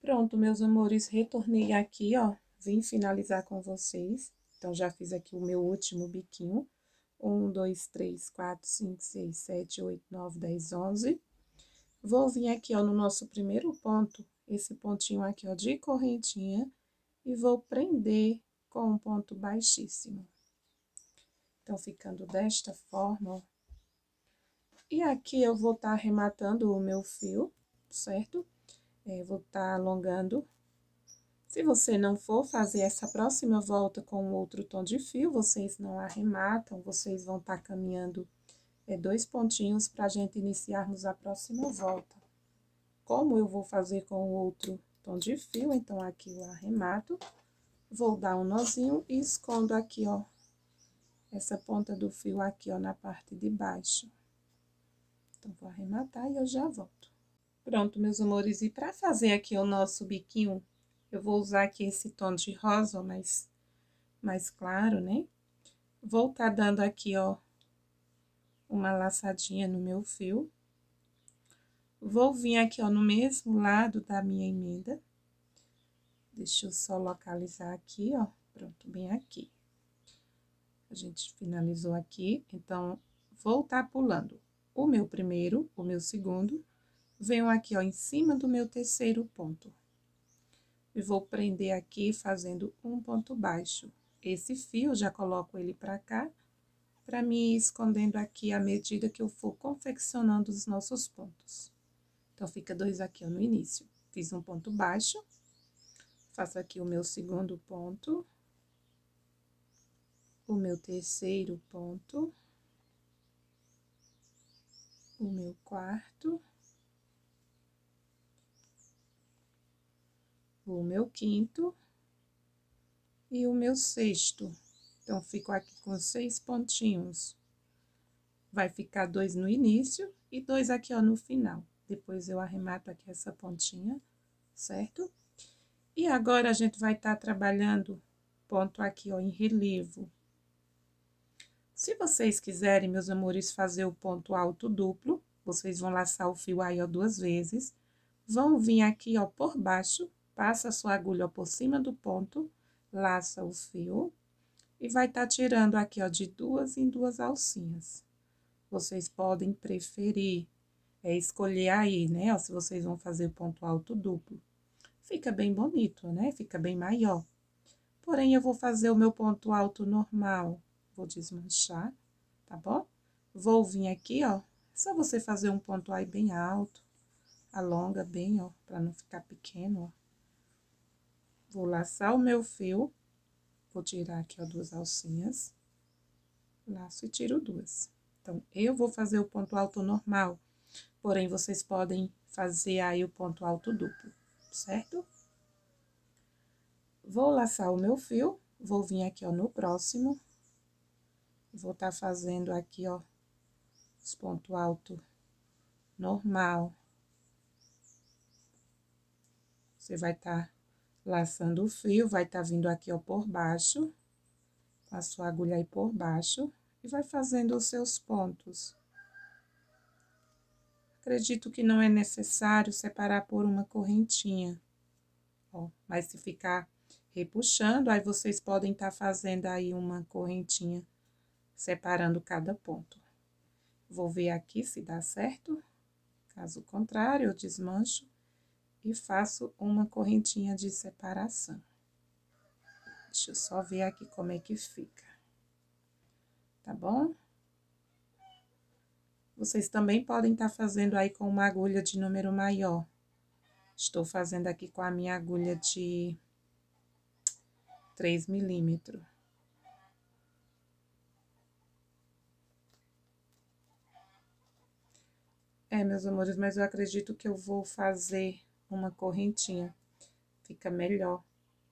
Pronto, meus amores, retornei aqui, ó, vim finalizar com vocês. Então, já fiz aqui o meu último biquinho. 1, 2, 3, 4, 5, 6, 7, 8, 9, 10, 11. Vou vir aqui, ó, no nosso primeiro ponto, esse pontinho aqui, ó, de correntinha, e vou prender com um ponto baixíssimo. Então, ficando desta forma, ó. E aqui eu vou estar tá arrematando o meu fio, certo? É, vou estar tá alongando se você não for fazer essa próxima volta com outro tom de fio, vocês não arrematam, vocês vão estar tá caminhando é, dois pontinhos para a gente iniciarmos a próxima volta. Como eu vou fazer com outro tom de fio, então aqui eu arremato, vou dar um nozinho e escondo aqui, ó, essa ponta do fio aqui, ó, na parte de baixo. Então, vou arrematar e eu já volto. Pronto, meus amores, e para fazer aqui o nosso biquinho eu vou usar aqui esse tom de rosa, mais, mais claro, né? Vou tá dando aqui, ó, uma laçadinha no meu fio. Vou vir aqui, ó, no mesmo lado da minha emenda. Deixa eu só localizar aqui, ó, pronto, bem aqui. A gente finalizou aqui, então, vou tá pulando o meu primeiro, o meu segundo. Venho aqui, ó, em cima do meu terceiro ponto e vou prender aqui fazendo um ponto baixo. Esse fio, já coloco ele para cá, para me escondendo aqui à medida que eu for confeccionando os nossos pontos. Então, fica dois aqui ó, no início. Fiz um ponto baixo, faço aqui o meu segundo ponto, o meu terceiro ponto, o meu quarto, Tipo, o meu quinto e o meu sexto. Então, fico aqui com seis pontinhos. Vai ficar dois no início e dois aqui, ó, no final. Depois, eu arremato aqui essa pontinha, certo? E agora, a gente vai estar tá trabalhando ponto aqui, ó, em relevo. Se vocês quiserem, meus amores, fazer o ponto alto duplo, vocês vão laçar o fio aí, ó, duas vezes. Vão vir aqui, ó, por baixo Passa sua agulha por cima do ponto, laça o fio e vai estar tá tirando aqui, ó, de duas em duas alcinhas. Vocês podem preferir, é escolher aí, né, ó, se vocês vão fazer o ponto alto duplo. Fica bem bonito, né? Fica bem maior. Porém, eu vou fazer o meu ponto alto normal. Vou desmanchar, tá bom? Vou vir aqui, ó. É só você fazer um ponto aí bem alto. Alonga bem, ó, pra não ficar pequeno, ó. Vou laçar o meu fio, vou tirar aqui, ó, duas alcinhas, laço e tiro duas. Então, eu vou fazer o ponto alto normal, porém, vocês podem fazer aí o ponto alto duplo, certo? Vou laçar o meu fio, vou vir aqui, ó, no próximo, vou estar tá fazendo aqui, ó, os ponto alto normal. Você vai estar tá laçando o fio, vai estar tá vindo aqui, ó, por baixo, Passou a agulha aí por baixo, e vai fazendo os seus pontos. Acredito que não é necessário separar por uma correntinha, ó, mas se ficar repuxando, aí vocês podem estar tá fazendo aí uma correntinha, separando cada ponto. Vou ver aqui se dá certo, caso contrário, eu desmancho e faço uma correntinha de separação. Deixa eu só ver aqui como é que fica. Tá bom? Vocês também podem estar tá fazendo aí com uma agulha de número maior. Estou fazendo aqui com a minha agulha de 3 milímetros. É, meus amores, mas eu acredito que eu vou fazer uma correntinha. Fica melhor.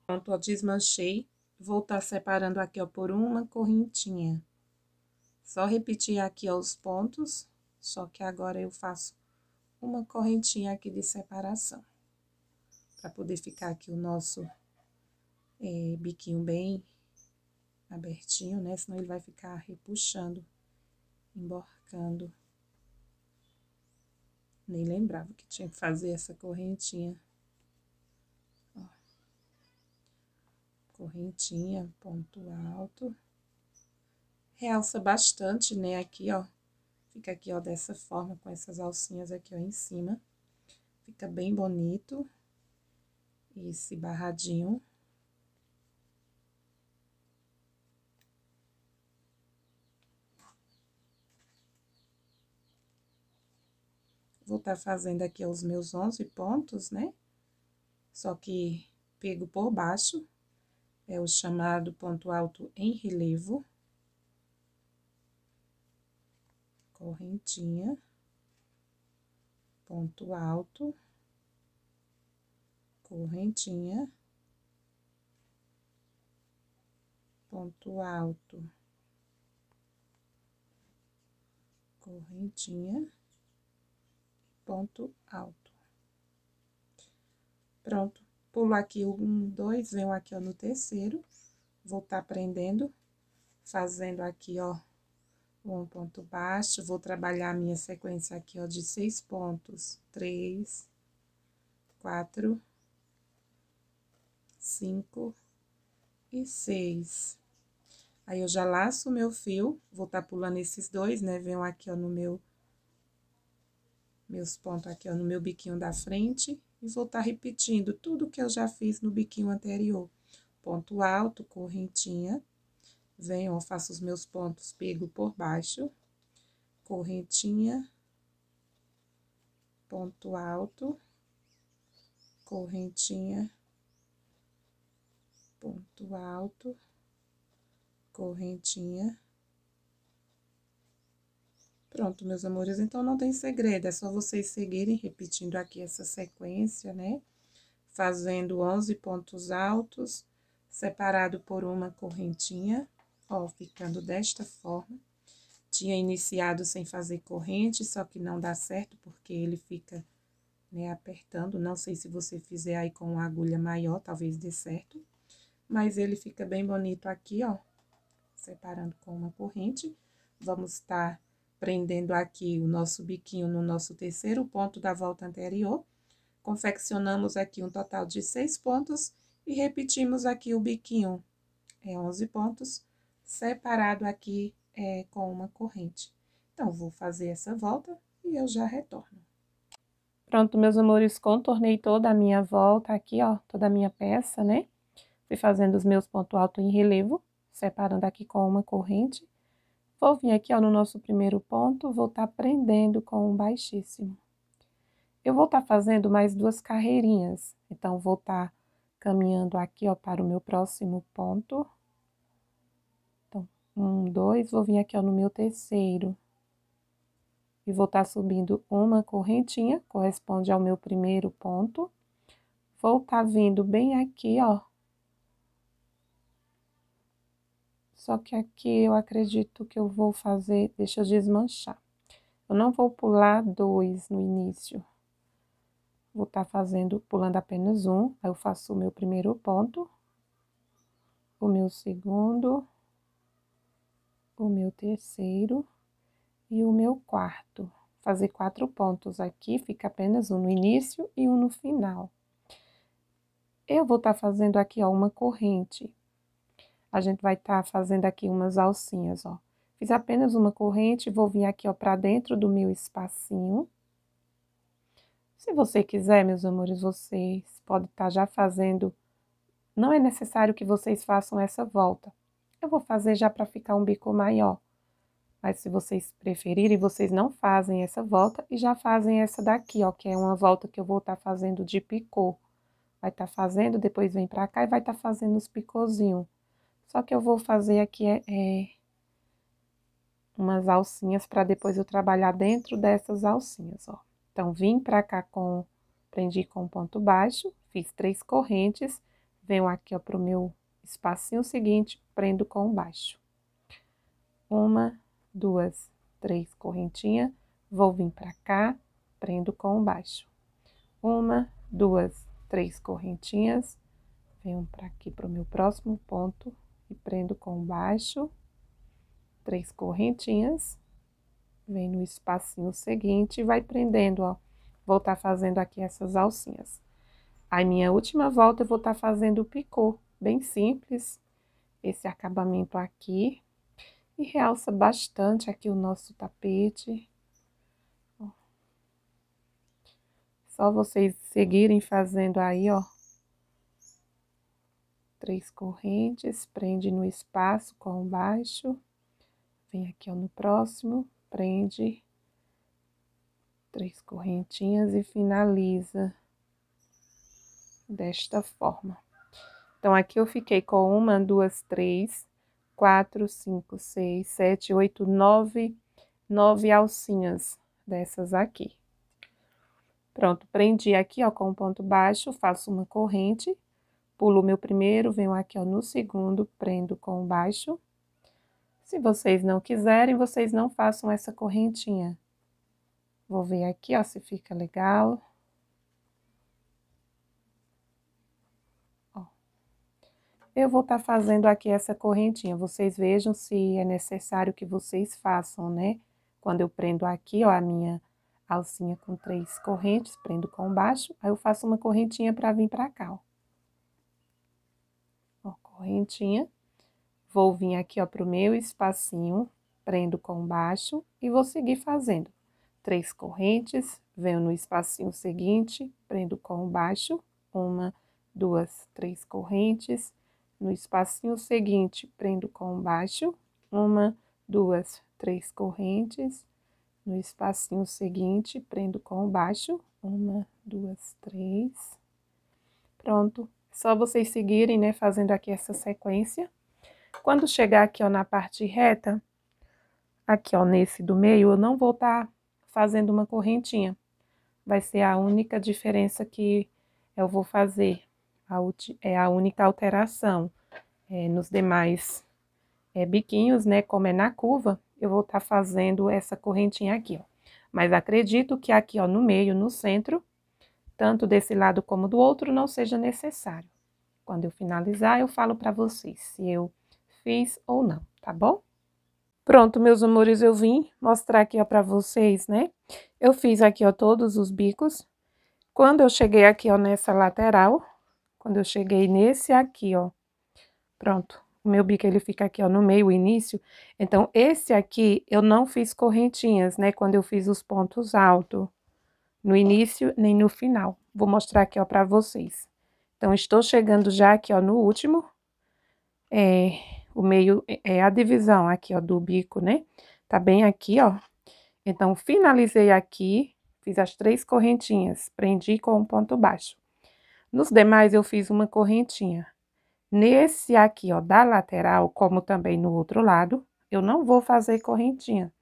Pronto, eu desmanchei. Vou estar tá separando aqui, ó, por uma correntinha. Só repetir aqui, ó, os pontos. Só que agora eu faço uma correntinha aqui de separação. para poder ficar aqui o nosso é, biquinho bem abertinho, né? Senão ele vai ficar repuxando, emborcando. Nem lembrava que tinha que fazer essa correntinha. Ó. Correntinha, ponto alto. Realça bastante, né, aqui, ó. Fica aqui, ó, dessa forma, com essas alcinhas aqui, ó, em cima. Fica bem bonito. Esse barradinho. Vou estar tá fazendo aqui os meus 11 pontos, né? Só que pego por baixo, é o chamado ponto alto em relevo. Correntinha. Ponto alto. Correntinha. Ponto alto. Correntinha ponto alto. Pronto, pulo aqui um, dois, venho aqui, ó, no terceiro, vou tá prendendo, fazendo aqui, ó, um ponto baixo, vou trabalhar a minha sequência aqui, ó, de seis pontos, três, quatro, cinco e seis. Aí, eu já laço o meu fio, vou estar tá pulando esses dois, né, venho aqui, ó, no meu meus pontos aqui ó, no meu biquinho da frente e vou estar tá repetindo tudo que eu já fiz no biquinho anterior. Ponto alto, correntinha, venho, ó, faço os meus pontos, pego por baixo, correntinha, ponto alto, correntinha, ponto alto, correntinha, Pronto, meus amores, então não tem segredo, é só vocês seguirem repetindo aqui essa sequência, né? Fazendo 11 pontos altos, separado por uma correntinha, ó, ficando desta forma. Tinha iniciado sem fazer corrente, só que não dá certo, porque ele fica, né, apertando. Não sei se você fizer aí com uma agulha maior, talvez dê certo. Mas ele fica bem bonito aqui, ó, separando com uma corrente. Vamos estar tá prendendo aqui o nosso biquinho no nosso terceiro ponto da volta anterior. Confeccionamos aqui um total de seis pontos e repetimos aqui o biquinho, é 11 pontos, separado aqui é, com uma corrente. Então, vou fazer essa volta e eu já retorno. Pronto, meus amores, contornei toda a minha volta aqui, ó, toda a minha peça, né? Fui fazendo os meus pontos altos em relevo, separando aqui com uma corrente Vou vir aqui ó, no nosso primeiro ponto, vou estar tá prendendo com um baixíssimo. Eu vou estar tá fazendo mais duas carreirinhas, então vou estar tá caminhando aqui ó, para o meu próximo ponto. Então, um, dois, vou vir aqui ó, no meu terceiro. E vou estar tá subindo uma correntinha, corresponde ao meu primeiro ponto. Vou estar tá vindo bem aqui, ó, Só que aqui eu acredito que eu vou fazer, deixa eu desmanchar. Eu não vou pular dois no início. Vou estar tá fazendo, pulando apenas um. Aí eu faço o meu primeiro ponto, o meu segundo, o meu terceiro e o meu quarto. Fazer quatro pontos aqui, fica apenas um no início e um no final. Eu vou estar tá fazendo aqui, ó, uma corrente a gente vai estar tá fazendo aqui umas alcinhas, ó. Fiz apenas uma corrente, vou vir aqui, ó, pra dentro do meu espacinho. Se você quiser, meus amores, vocês podem estar tá já fazendo... Não é necessário que vocês façam essa volta. Eu vou fazer já para ficar um bico maior. Mas se vocês preferirem, vocês não fazem essa volta e já fazem essa daqui, ó, que é uma volta que eu vou estar tá fazendo de picô. Vai estar tá fazendo, depois vem para cá e vai estar tá fazendo os picôzinhos. Só que eu vou fazer aqui é, é umas alcinhas para depois eu trabalhar dentro dessas alcinhas, ó. Então, vim para cá com, prendi com ponto baixo, fiz três correntes, venho aqui, ó, pro meu espacinho seguinte, prendo com baixo. Uma, duas, três correntinhas, vou vir para cá, prendo com baixo. Uma, duas, três correntinhas, venho para aqui pro meu próximo ponto, e prendo com baixo, três correntinhas, vem no espacinho seguinte e vai prendendo, ó. Vou estar tá fazendo aqui essas alcinhas. Aí, minha última volta, eu vou estar tá fazendo o picô, bem simples, esse acabamento aqui. E realça bastante aqui o nosso tapete. Só vocês seguirem fazendo aí, ó, três correntes, prende no espaço com o baixo, vem aqui ó, no próximo, prende três correntinhas e finaliza desta forma. Então, aqui eu fiquei com uma, duas, três, quatro, cinco, seis, sete, oito, nove, nove alcinhas dessas aqui. Pronto, prendi aqui, ó, com o ponto baixo, faço uma corrente, Pulo meu primeiro, venho aqui ó, no segundo, prendo com baixo. Se vocês não quiserem, vocês não façam essa correntinha. Vou ver aqui, ó, se fica legal. Ó. Eu vou estar tá fazendo aqui essa correntinha. Vocês vejam se é necessário que vocês façam, né? Quando eu prendo aqui, ó, a minha alcinha com três correntes, prendo com baixo, aí eu faço uma correntinha para vir para cá, ó correntinha, vou vir aqui, ó, pro meu espacinho, prendo com baixo e vou seguir fazendo. Três correntes, venho no espacinho seguinte, prendo com baixo, uma, duas, três correntes. No espacinho seguinte, prendo com baixo, uma, duas, três correntes. No espacinho seguinte, prendo com baixo, uma, duas, três. Pronto, só vocês seguirem, né, fazendo aqui essa sequência. Quando chegar aqui, ó, na parte reta, aqui, ó, nesse do meio, eu não vou estar tá fazendo uma correntinha. Vai ser a única diferença que eu vou fazer, a, é a única alteração. É, nos demais é, biquinhos, né, como é na curva, eu vou estar tá fazendo essa correntinha aqui, ó. Mas acredito que aqui, ó, no meio, no centro, tanto desse lado como do outro, não seja necessário. Quando eu finalizar, eu falo para vocês se eu fiz ou não, tá bom? Pronto, meus amores, eu vim mostrar aqui ó para vocês, né? Eu fiz aqui ó todos os bicos. Quando eu cheguei aqui ó nessa lateral, quando eu cheguei nesse aqui ó, pronto. O meu bico ele fica aqui ó no meio, início. Então esse aqui eu não fiz correntinhas, né? Quando eu fiz os pontos altos no início nem no final. Vou mostrar aqui, ó, para vocês. Então, estou chegando já aqui, ó, no último, é, o meio, é a divisão aqui, ó, do bico, né? Tá bem aqui, ó. Então, finalizei aqui, fiz as três correntinhas, prendi com um ponto baixo. Nos demais, eu fiz uma correntinha. Nesse aqui, ó, da lateral, como também no outro lado, eu não vou fazer correntinha.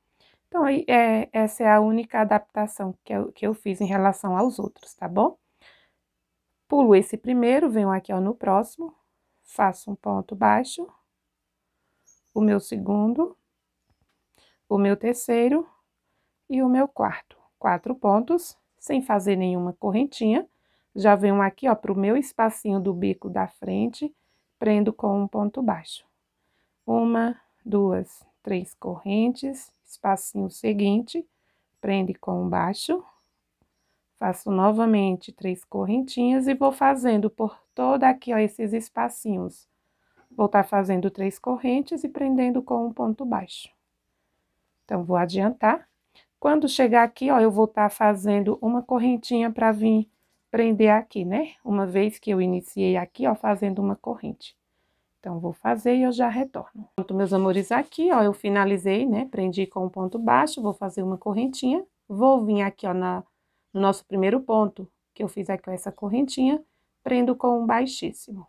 Então, é, essa é a única adaptação que eu, que eu fiz em relação aos outros, tá bom? Pulo esse primeiro, venho aqui ó, no próximo, faço um ponto baixo, o meu segundo, o meu terceiro e o meu quarto. Quatro pontos, sem fazer nenhuma correntinha. Já venho aqui, ó, pro meu espacinho do bico da frente, prendo com um ponto baixo. Uma, duas, três correntes, espacinho seguinte, prende com baixo, faço novamente três correntinhas e vou fazendo por toda aqui, ó, esses espacinhos. Vou estar tá fazendo três correntes e prendendo com um ponto baixo. Então, vou adiantar. Quando chegar aqui, ó, eu vou estar tá fazendo uma correntinha para vir prender aqui, né? Uma vez que eu iniciei aqui, ó, fazendo uma corrente. Então, vou fazer e eu já retorno. Pronto, meus amores, aqui, ó, eu finalizei, né? Prendi com um ponto baixo, vou fazer uma correntinha. Vou vir aqui, ó, na, no nosso primeiro ponto, que eu fiz aqui, com essa correntinha, prendo com um baixíssimo.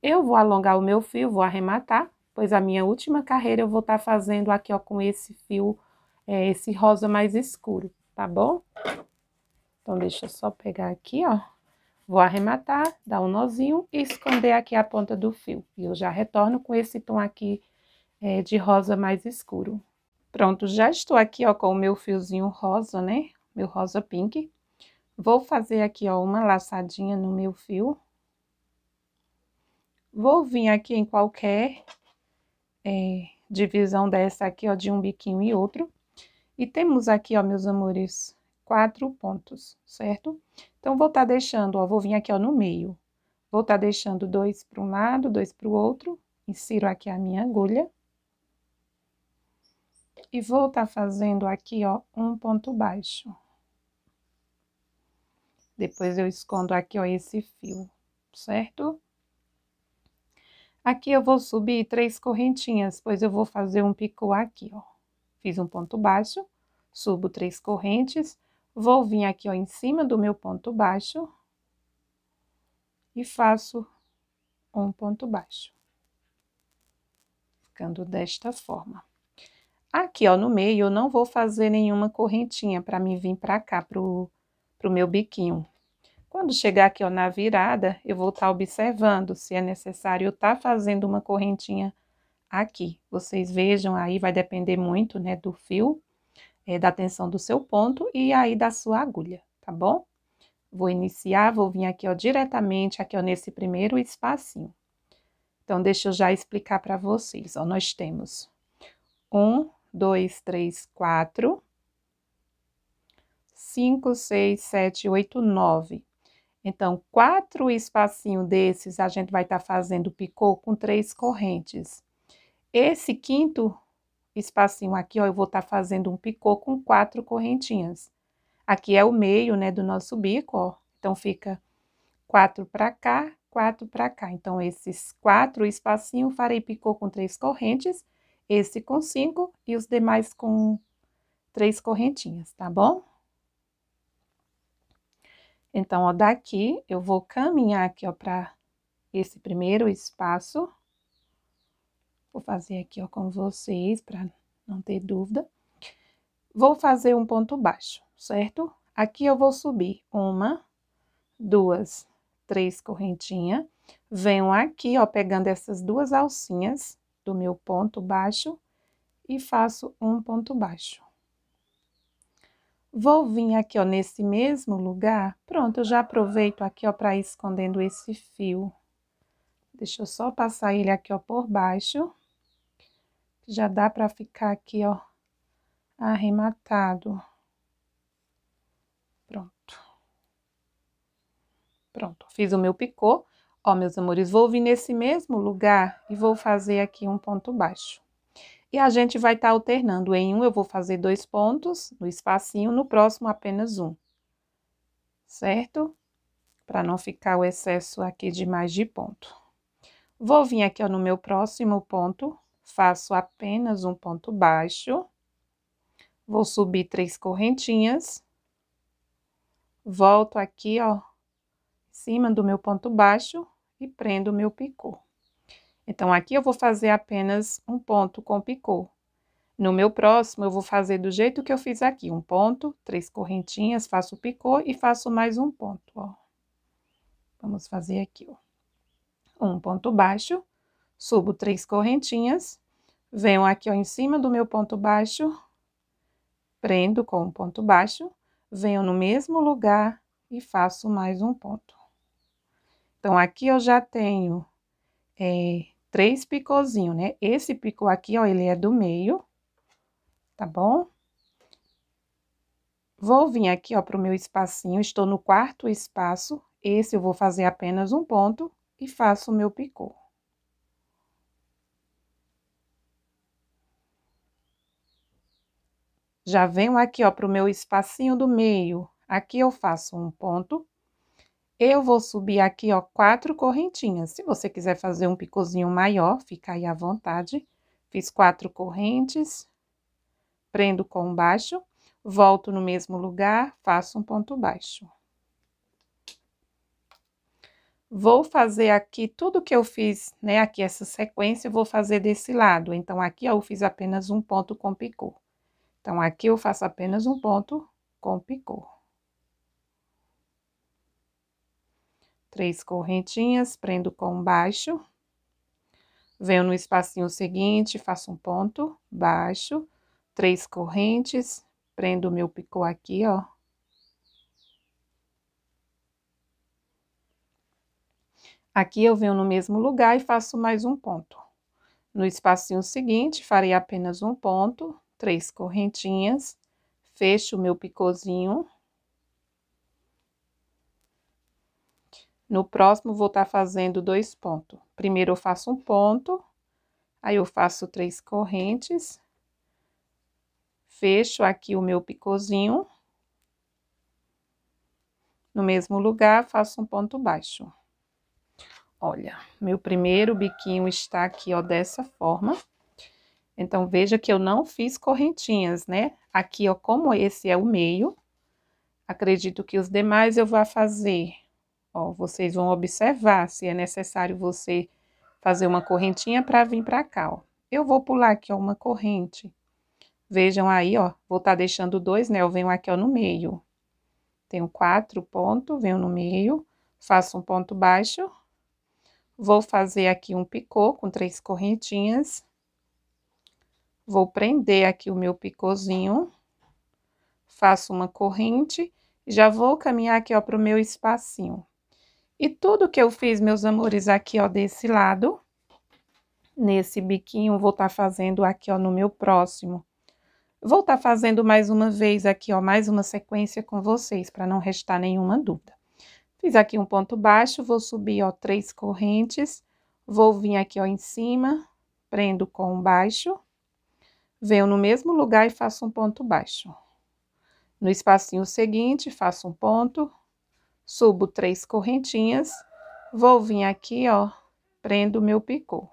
Eu vou alongar o meu fio, vou arrematar, pois a minha última carreira eu vou estar tá fazendo aqui, ó, com esse fio, é, esse rosa mais escuro, tá bom? Então, deixa eu só pegar aqui, ó. Vou arrematar, dar um nozinho e esconder aqui a ponta do fio. E eu já retorno com esse tom aqui é, de rosa mais escuro. Pronto, já estou aqui, ó, com o meu fiozinho rosa, né? Meu rosa pink. Vou fazer aqui, ó, uma laçadinha no meu fio. Vou vir aqui em qualquer é, divisão dessa aqui, ó, de um biquinho e outro. E temos aqui, ó, meus amores, quatro pontos, certo? Então, vou estar tá deixando, ó, vou vir aqui, ó, no meio. Vou estar tá deixando dois para um lado, dois para o outro. Insiro aqui a minha agulha. E vou estar tá fazendo aqui, ó, um ponto baixo. Depois eu escondo aqui, ó, esse fio, certo? Aqui eu vou subir três correntinhas, pois eu vou fazer um picô aqui, ó. Fiz um ponto baixo, subo três correntes, Vou vir aqui, ó, em cima do meu ponto baixo e faço um ponto baixo. Ficando desta forma. Aqui, ó, no meio, eu não vou fazer nenhuma correntinha para mim vir para cá, pro, pro meu biquinho. Quando chegar aqui, ó, na virada, eu vou estar tá observando se é necessário eu tá fazendo uma correntinha aqui. Vocês vejam aí, vai depender muito, né, do fio é, da tensão do seu ponto e aí da sua agulha, tá bom? Vou iniciar, vou vir aqui ó, diretamente aqui ó, nesse primeiro espacinho. Então, deixa eu já explicar para vocês, ó, nós temos um, dois, três, quatro, cinco, seis, sete, oito, nove. Então, quatro espacinhos desses, a gente vai estar tá fazendo picô com três correntes. Esse quinto espacinho aqui, ó, eu vou estar tá fazendo um picô com quatro correntinhas. Aqui é o meio, né, do nosso bico, ó. Então, fica quatro para cá, quatro para cá. Então, esses quatro espacinho, farei picô com três correntes, esse com cinco e os demais com três correntinhas, tá bom? Então, ó, daqui eu vou caminhar aqui, ó, para esse primeiro espaço Vou fazer aqui, ó, com vocês, para não ter dúvida. Vou fazer um ponto baixo, certo? Aqui eu vou subir uma, duas, três correntinhas. Venho aqui, ó, pegando essas duas alcinhas do meu ponto baixo e faço um ponto baixo. Vou vir aqui, ó, nesse mesmo lugar. Pronto, eu já aproveito aqui, ó, para ir escondendo esse fio. Deixa eu só passar ele aqui, ó, por baixo. Já dá para ficar aqui, ó, arrematado. Pronto. Pronto, fiz o meu picô. Ó, meus amores, vou vir nesse mesmo lugar e vou fazer aqui um ponto baixo. E a gente vai estar tá alternando. Em um eu vou fazer dois pontos no espacinho, no próximo apenas um. Certo? Para não ficar o excesso aqui de mais de ponto. Vou vir aqui, ó, no meu próximo ponto faço apenas um ponto baixo, vou subir três correntinhas, volto aqui, ó, em cima do meu ponto baixo e prendo o meu picô. Então, aqui eu vou fazer apenas um ponto com picô. No meu próximo, eu vou fazer do jeito que eu fiz aqui, um ponto, três correntinhas, faço picô e faço mais um ponto, ó. Vamos fazer aqui, ó. Um ponto baixo, Subo três correntinhas, venho aqui ó, em cima do meu ponto baixo, prendo com um ponto baixo, venho no mesmo lugar e faço mais um ponto. Então, aqui eu já tenho é, três picôzinhos, né? Esse picô aqui, ó, ele é do meio, tá bom? Vou vir aqui, ó, pro meu espacinho, estou no quarto espaço, esse eu vou fazer apenas um ponto e faço o meu picô. Já venho aqui, ó, para o meu espacinho do meio. Aqui eu faço um ponto. Eu vou subir aqui, ó, quatro correntinhas. Se você quiser fazer um picozinho maior, fica aí à vontade. Fiz quatro correntes, prendo com baixo, volto no mesmo lugar, faço um ponto baixo. Vou fazer aqui tudo que eu fiz, né, aqui essa sequência, eu vou fazer desse lado. Então, aqui, ó, eu fiz apenas um ponto com picô. Então, aqui eu faço apenas um ponto com picô. Três correntinhas, prendo com baixo. Venho no espacinho seguinte, faço um ponto baixo, três correntes, prendo meu picô aqui, ó. Aqui eu venho no mesmo lugar e faço mais um ponto. No espacinho seguinte, farei apenas um ponto, três correntinhas, fecho o meu picôzinho. No próximo, vou estar tá fazendo dois pontos. Primeiro, eu faço um ponto, aí eu faço três correntes, fecho aqui o meu picôzinho. No mesmo lugar, faço um ponto baixo. Olha, meu primeiro biquinho está aqui, ó, dessa forma. Então, veja que eu não fiz correntinhas, né? Aqui, ó, como esse é o meio, acredito que os demais eu vá fazer. Ó, vocês vão observar se é necessário você fazer uma correntinha para vir para cá, ó. Eu vou pular aqui, ó, uma corrente. Vejam aí, ó, vou estar tá deixando dois, né? Eu venho aqui, ó, no meio. Tenho quatro pontos, venho no meio, faço um ponto baixo. Vou fazer aqui um picô com três correntinhas Vou prender aqui o meu picôzinho, faço uma corrente e já vou caminhar aqui, ó, pro meu espacinho. E tudo que eu fiz, meus amores, aqui, ó, desse lado, nesse biquinho, vou estar tá fazendo aqui, ó, no meu próximo. Vou estar tá fazendo mais uma vez aqui, ó, mais uma sequência com vocês, para não restar nenhuma dúvida. Fiz aqui um ponto baixo, vou subir, ó, três correntes, vou vir aqui, ó, em cima, prendo com baixo, venho no mesmo lugar e faço um ponto baixo. No espacinho seguinte, faço um ponto, subo três correntinhas, vou vir aqui, ó, prendo o meu picô.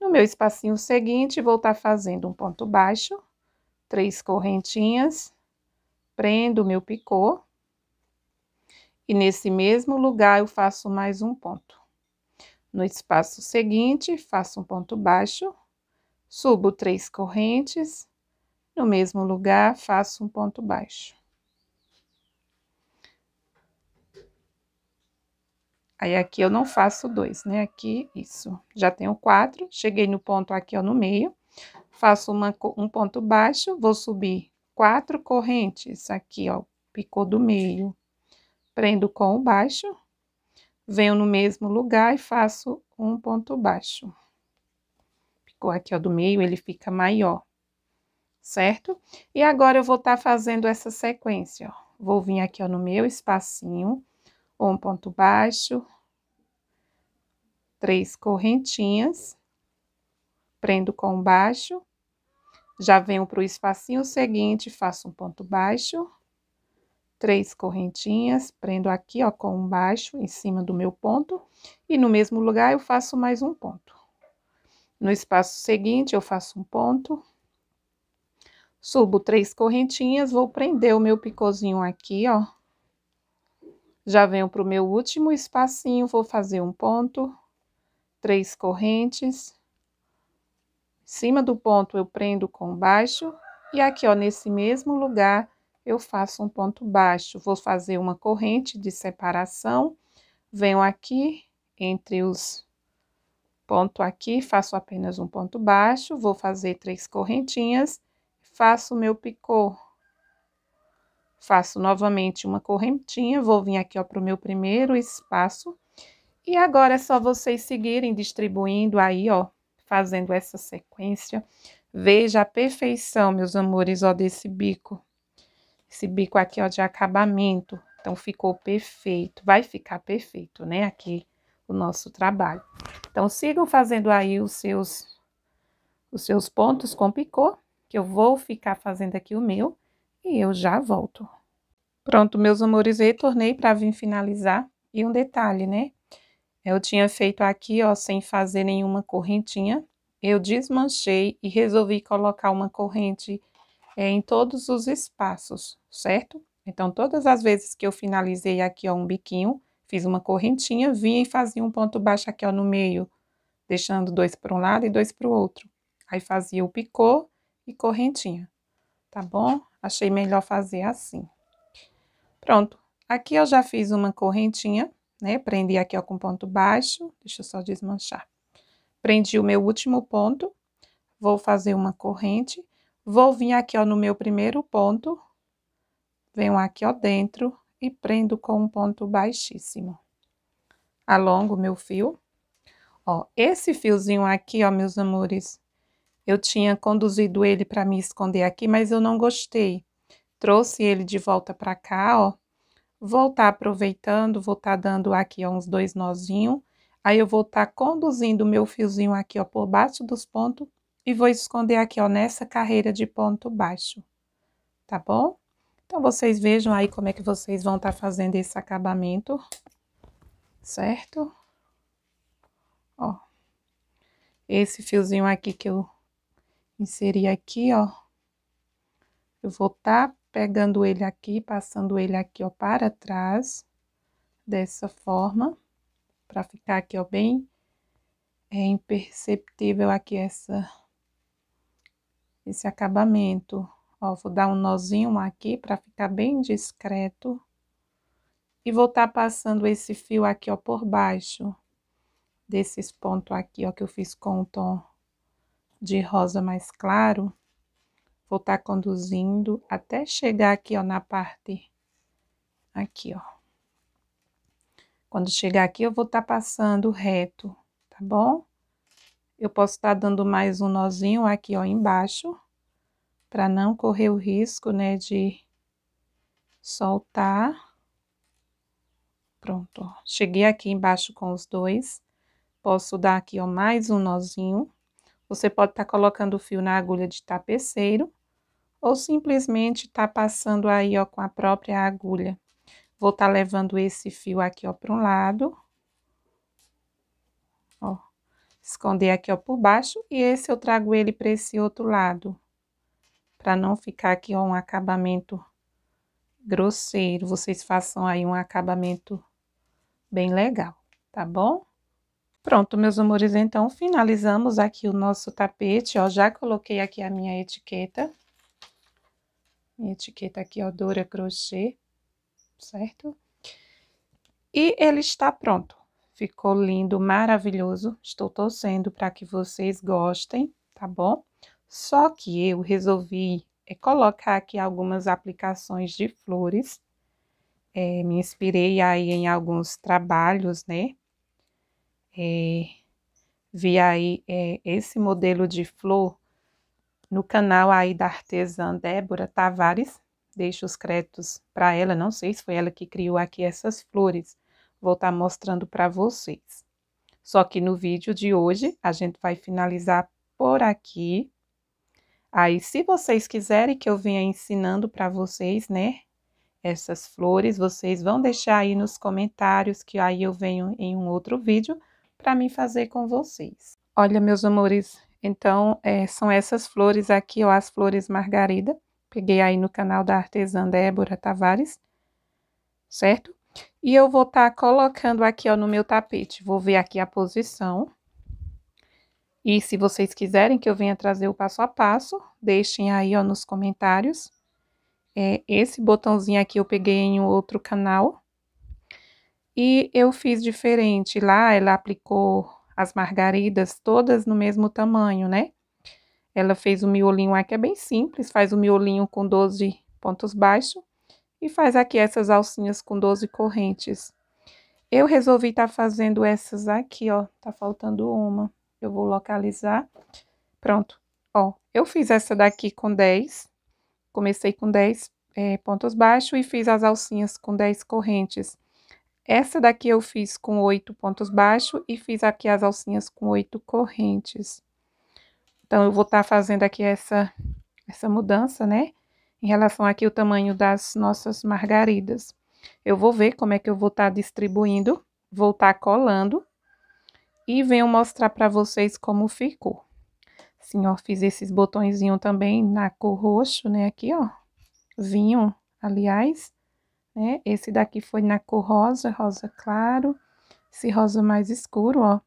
No meu espacinho seguinte, vou estar tá fazendo um ponto baixo, três correntinhas, prendo o meu picô. E nesse mesmo lugar, eu faço mais um ponto. No espaço seguinte, faço um ponto baixo, Subo três correntes, no mesmo lugar faço um ponto baixo. Aí aqui eu não faço dois, né? Aqui, isso. Já tenho quatro, cheguei no ponto aqui, ó, no meio. Faço uma, um ponto baixo, vou subir quatro correntes aqui, ó, picou do meio. Prendo com o baixo, venho no mesmo lugar e faço um ponto baixo ficou aqui, ó, do meio, ele fica maior, certo? E agora eu vou estar tá fazendo essa sequência, ó. Vou vir aqui, ó, no meu espacinho, um ponto baixo, três correntinhas, prendo com baixo, já venho para o espacinho seguinte, faço um ponto baixo, três correntinhas, prendo aqui, ó, com um baixo em cima do meu ponto, e no mesmo lugar eu faço mais um ponto. No espaço seguinte, eu faço um ponto, subo três correntinhas, vou prender o meu picôzinho aqui, ó. Já venho pro meu último espacinho, vou fazer um ponto, três correntes. Em cima do ponto, eu prendo com baixo. E aqui, ó, nesse mesmo lugar, eu faço um ponto baixo. Vou fazer uma corrente de separação. Venho aqui entre os Ponto aqui, faço apenas um ponto baixo, vou fazer três correntinhas, faço meu picô. Faço novamente uma correntinha, vou vir aqui, ó, pro meu primeiro espaço. E agora é só vocês seguirem distribuindo aí, ó, fazendo essa sequência. Veja a perfeição, meus amores, ó, desse bico. Esse bico aqui, ó, de acabamento. Então, ficou perfeito, vai ficar perfeito, né, aqui o nosso trabalho. Então, sigam fazendo aí os seus, os seus pontos com picô, que eu vou ficar fazendo aqui o meu e eu já volto. Pronto, meus amores, retornei para vir finalizar. E um detalhe, né? Eu tinha feito aqui, ó, sem fazer nenhuma correntinha. Eu desmanchei e resolvi colocar uma corrente é, em todos os espaços, certo? Então, todas as vezes que eu finalizei aqui, ó, um biquinho, Fiz uma correntinha, vinha e fazia um ponto baixo aqui ó, no meio, deixando dois para um lado e dois para o outro. Aí fazia o picô e correntinha, tá bom? Achei melhor fazer assim. Pronto, aqui eu já fiz uma correntinha, né? Prendi aqui ó com ponto baixo, deixa eu só desmanchar. Prendi o meu último ponto, vou fazer uma corrente, vou vir aqui ó no meu primeiro ponto, venho aqui ó dentro, e prendo com um ponto baixíssimo. Alongo meu fio. Ó, esse fiozinho aqui, ó, meus amores, eu tinha conduzido ele para me esconder aqui, mas eu não gostei. Trouxe ele de volta para cá, ó. Vou tá aproveitando, vou tá dando aqui ó, uns dois nozinhos. Aí eu vou tá conduzindo o meu fiozinho aqui, ó, por baixo dos pontos e vou esconder aqui, ó, nessa carreira de ponto baixo. Tá bom? Então, vocês vejam aí como é que vocês vão estar tá fazendo esse acabamento, certo? Ó, esse fiozinho aqui que eu inseri aqui, ó, eu vou estar tá pegando ele aqui, passando ele aqui, ó, para trás, dessa forma, para ficar aqui, ó, bem é imperceptível aqui essa, esse acabamento. Ó, vou dar um nozinho aqui para ficar bem discreto. E vou estar tá passando esse fio aqui, ó, por baixo desses pontos aqui, ó, que eu fiz com o tom de rosa mais claro. Vou estar tá conduzindo até chegar aqui, ó, na parte aqui, ó. Quando chegar aqui, eu vou estar tá passando reto, tá bom? Eu posso estar tá dando mais um nozinho aqui, ó, embaixo para não correr o risco, né, de soltar. Pronto, ó. Cheguei aqui embaixo com os dois. Posso dar aqui, ó, mais um nozinho. Você pode estar tá colocando o fio na agulha de tapeceiro ou simplesmente tá passando aí, ó, com a própria agulha. Vou estar tá levando esse fio aqui, ó, para um lado. Ó, esconder aqui, ó, por baixo e esse eu trago ele para esse outro lado para não ficar aqui ó, um acabamento grosseiro, vocês façam aí um acabamento bem legal, tá bom? Pronto, meus amores, então finalizamos aqui o nosso tapete, ó, já coloquei aqui a minha etiqueta. Minha etiqueta aqui, ó, Dora Crochê, certo? E ele está pronto. Ficou lindo, maravilhoso. Estou torcendo para que vocês gostem, tá bom? Só que eu resolvi é, colocar aqui algumas aplicações de flores. É, me inspirei aí em alguns trabalhos, né? É, vi aí esse modelo de flor no canal aí da artesã Débora Tavares. Deixo os créditos para ela, não sei se foi ela que criou aqui essas flores. Vou estar tá mostrando para vocês. Só que no vídeo de hoje a gente vai finalizar por aqui. Aí, se vocês quiserem que eu venha ensinando para vocês, né, essas flores, vocês vão deixar aí nos comentários, que aí eu venho em um outro vídeo para me fazer com vocês. Olha, meus amores, então, é, são essas flores aqui, ó, as flores margarida. Peguei aí no canal da artesã Débora Tavares, certo? E eu vou estar tá colocando aqui, ó, no meu tapete. Vou ver aqui a posição e se vocês quiserem que eu venha trazer o passo a passo, deixem aí ó, nos comentários. É, esse botãozinho aqui eu peguei em outro canal. E eu fiz diferente. Lá ela aplicou as margaridas todas no mesmo tamanho, né? Ela fez o miolinho aqui, é bem simples. Faz o miolinho com 12 pontos baixos. E faz aqui essas alcinhas com 12 correntes. Eu resolvi estar tá fazendo essas aqui, ó. Tá faltando uma. Eu vou localizar. Pronto. Ó, eu fiz essa daqui com 10. Comecei com 10 é, pontos baixos e fiz as alcinhas com 10 correntes. Essa daqui eu fiz com 8 pontos baixos e fiz aqui as alcinhas com 8 correntes. Então, eu vou estar tá fazendo aqui essa, essa mudança, né? Em relação aqui o tamanho das nossas margaridas. Eu vou ver como é que eu vou estar tá distribuindo, vou estar tá colando e venho mostrar para vocês como ficou. Sim, ó, fiz esses botõezinhos também na cor roxo, né, aqui, ó, vinho, aliás, né, esse daqui foi na cor rosa, rosa claro, esse rosa mais escuro, ó,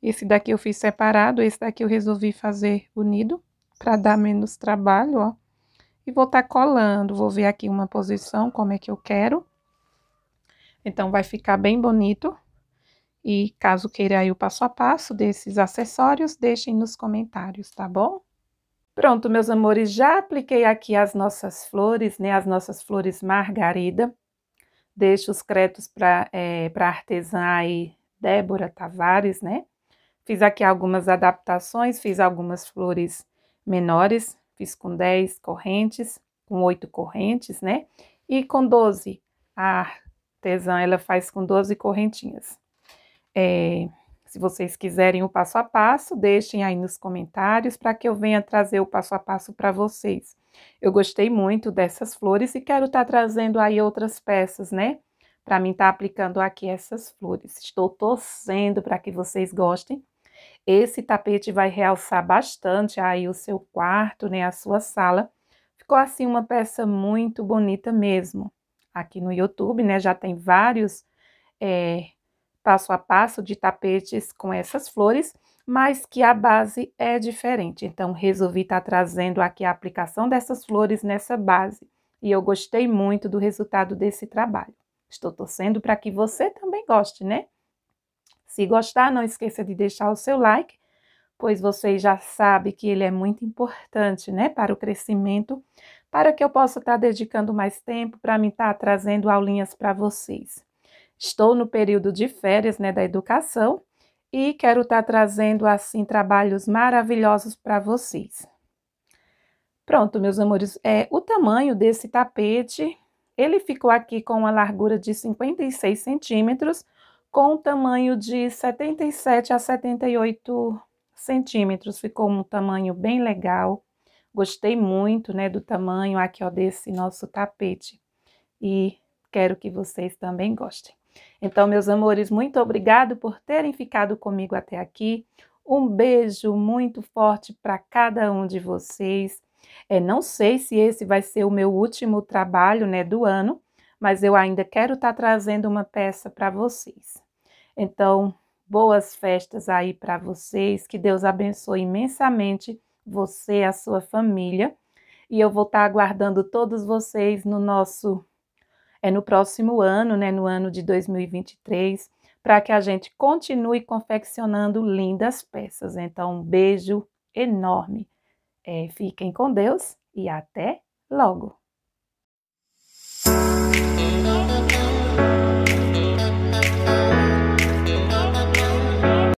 esse daqui eu fiz separado, esse daqui eu resolvi fazer unido, para dar menos trabalho, ó, e vou estar tá colando, vou ver aqui uma posição, como é que eu quero, então vai ficar bem bonito, e caso queira aí o passo a passo desses acessórios, deixem nos comentários, tá bom? Pronto, meus amores, já apliquei aqui as nossas flores, né? As nossas flores margarida. Deixo os créditos para é, eh, artesã aí, Débora Tavares, né? Fiz aqui algumas adaptações, fiz algumas flores menores, fiz com 10 correntes, com 8 correntes, né? E com 12, a artesã, ela faz com 12 correntinhas. É, se vocês quiserem o passo a passo, deixem aí nos comentários para que eu venha trazer o passo a passo para vocês. Eu gostei muito dessas flores e quero estar tá trazendo aí outras peças, né? Para mim estar tá aplicando aqui essas flores. Estou torcendo para que vocês gostem. Esse tapete vai realçar bastante aí o seu quarto, né, a sua sala. Ficou assim uma peça muito bonita mesmo. Aqui no YouTube, né, já tem vários é, passo a passo de tapetes com essas flores, mas que a base é diferente. Então, resolvi estar tá trazendo aqui a aplicação dessas flores nessa base. E eu gostei muito do resultado desse trabalho. Estou torcendo para que você também goste, né? Se gostar, não esqueça de deixar o seu like, pois vocês já sabem que ele é muito importante, né, para o crescimento, para que eu possa estar tá dedicando mais tempo para me estar tá trazendo aulinhas para vocês. Estou no período de férias né, da educação e quero estar tá trazendo assim trabalhos maravilhosos para vocês. Pronto, meus amores, é, o tamanho desse tapete, ele ficou aqui com uma largura de 56 centímetros, com um tamanho de 77 a 78 centímetros, ficou um tamanho bem legal, gostei muito, né, do tamanho aqui, ó, desse nosso tapete, e quero que vocês também gostem. Então, meus amores, muito obrigado por terem ficado comigo até aqui. Um beijo muito forte para cada um de vocês. É, não sei se esse vai ser o meu último trabalho né, do ano, mas eu ainda quero estar tá trazendo uma peça para vocês. Então, boas festas aí para vocês, que Deus abençoe imensamente você e a sua família. E eu vou estar tá aguardando todos vocês no nosso é no próximo ano, né, no ano de 2023, para que a gente continue confeccionando lindas peças. Então, um beijo enorme. É, fiquem com Deus e até logo!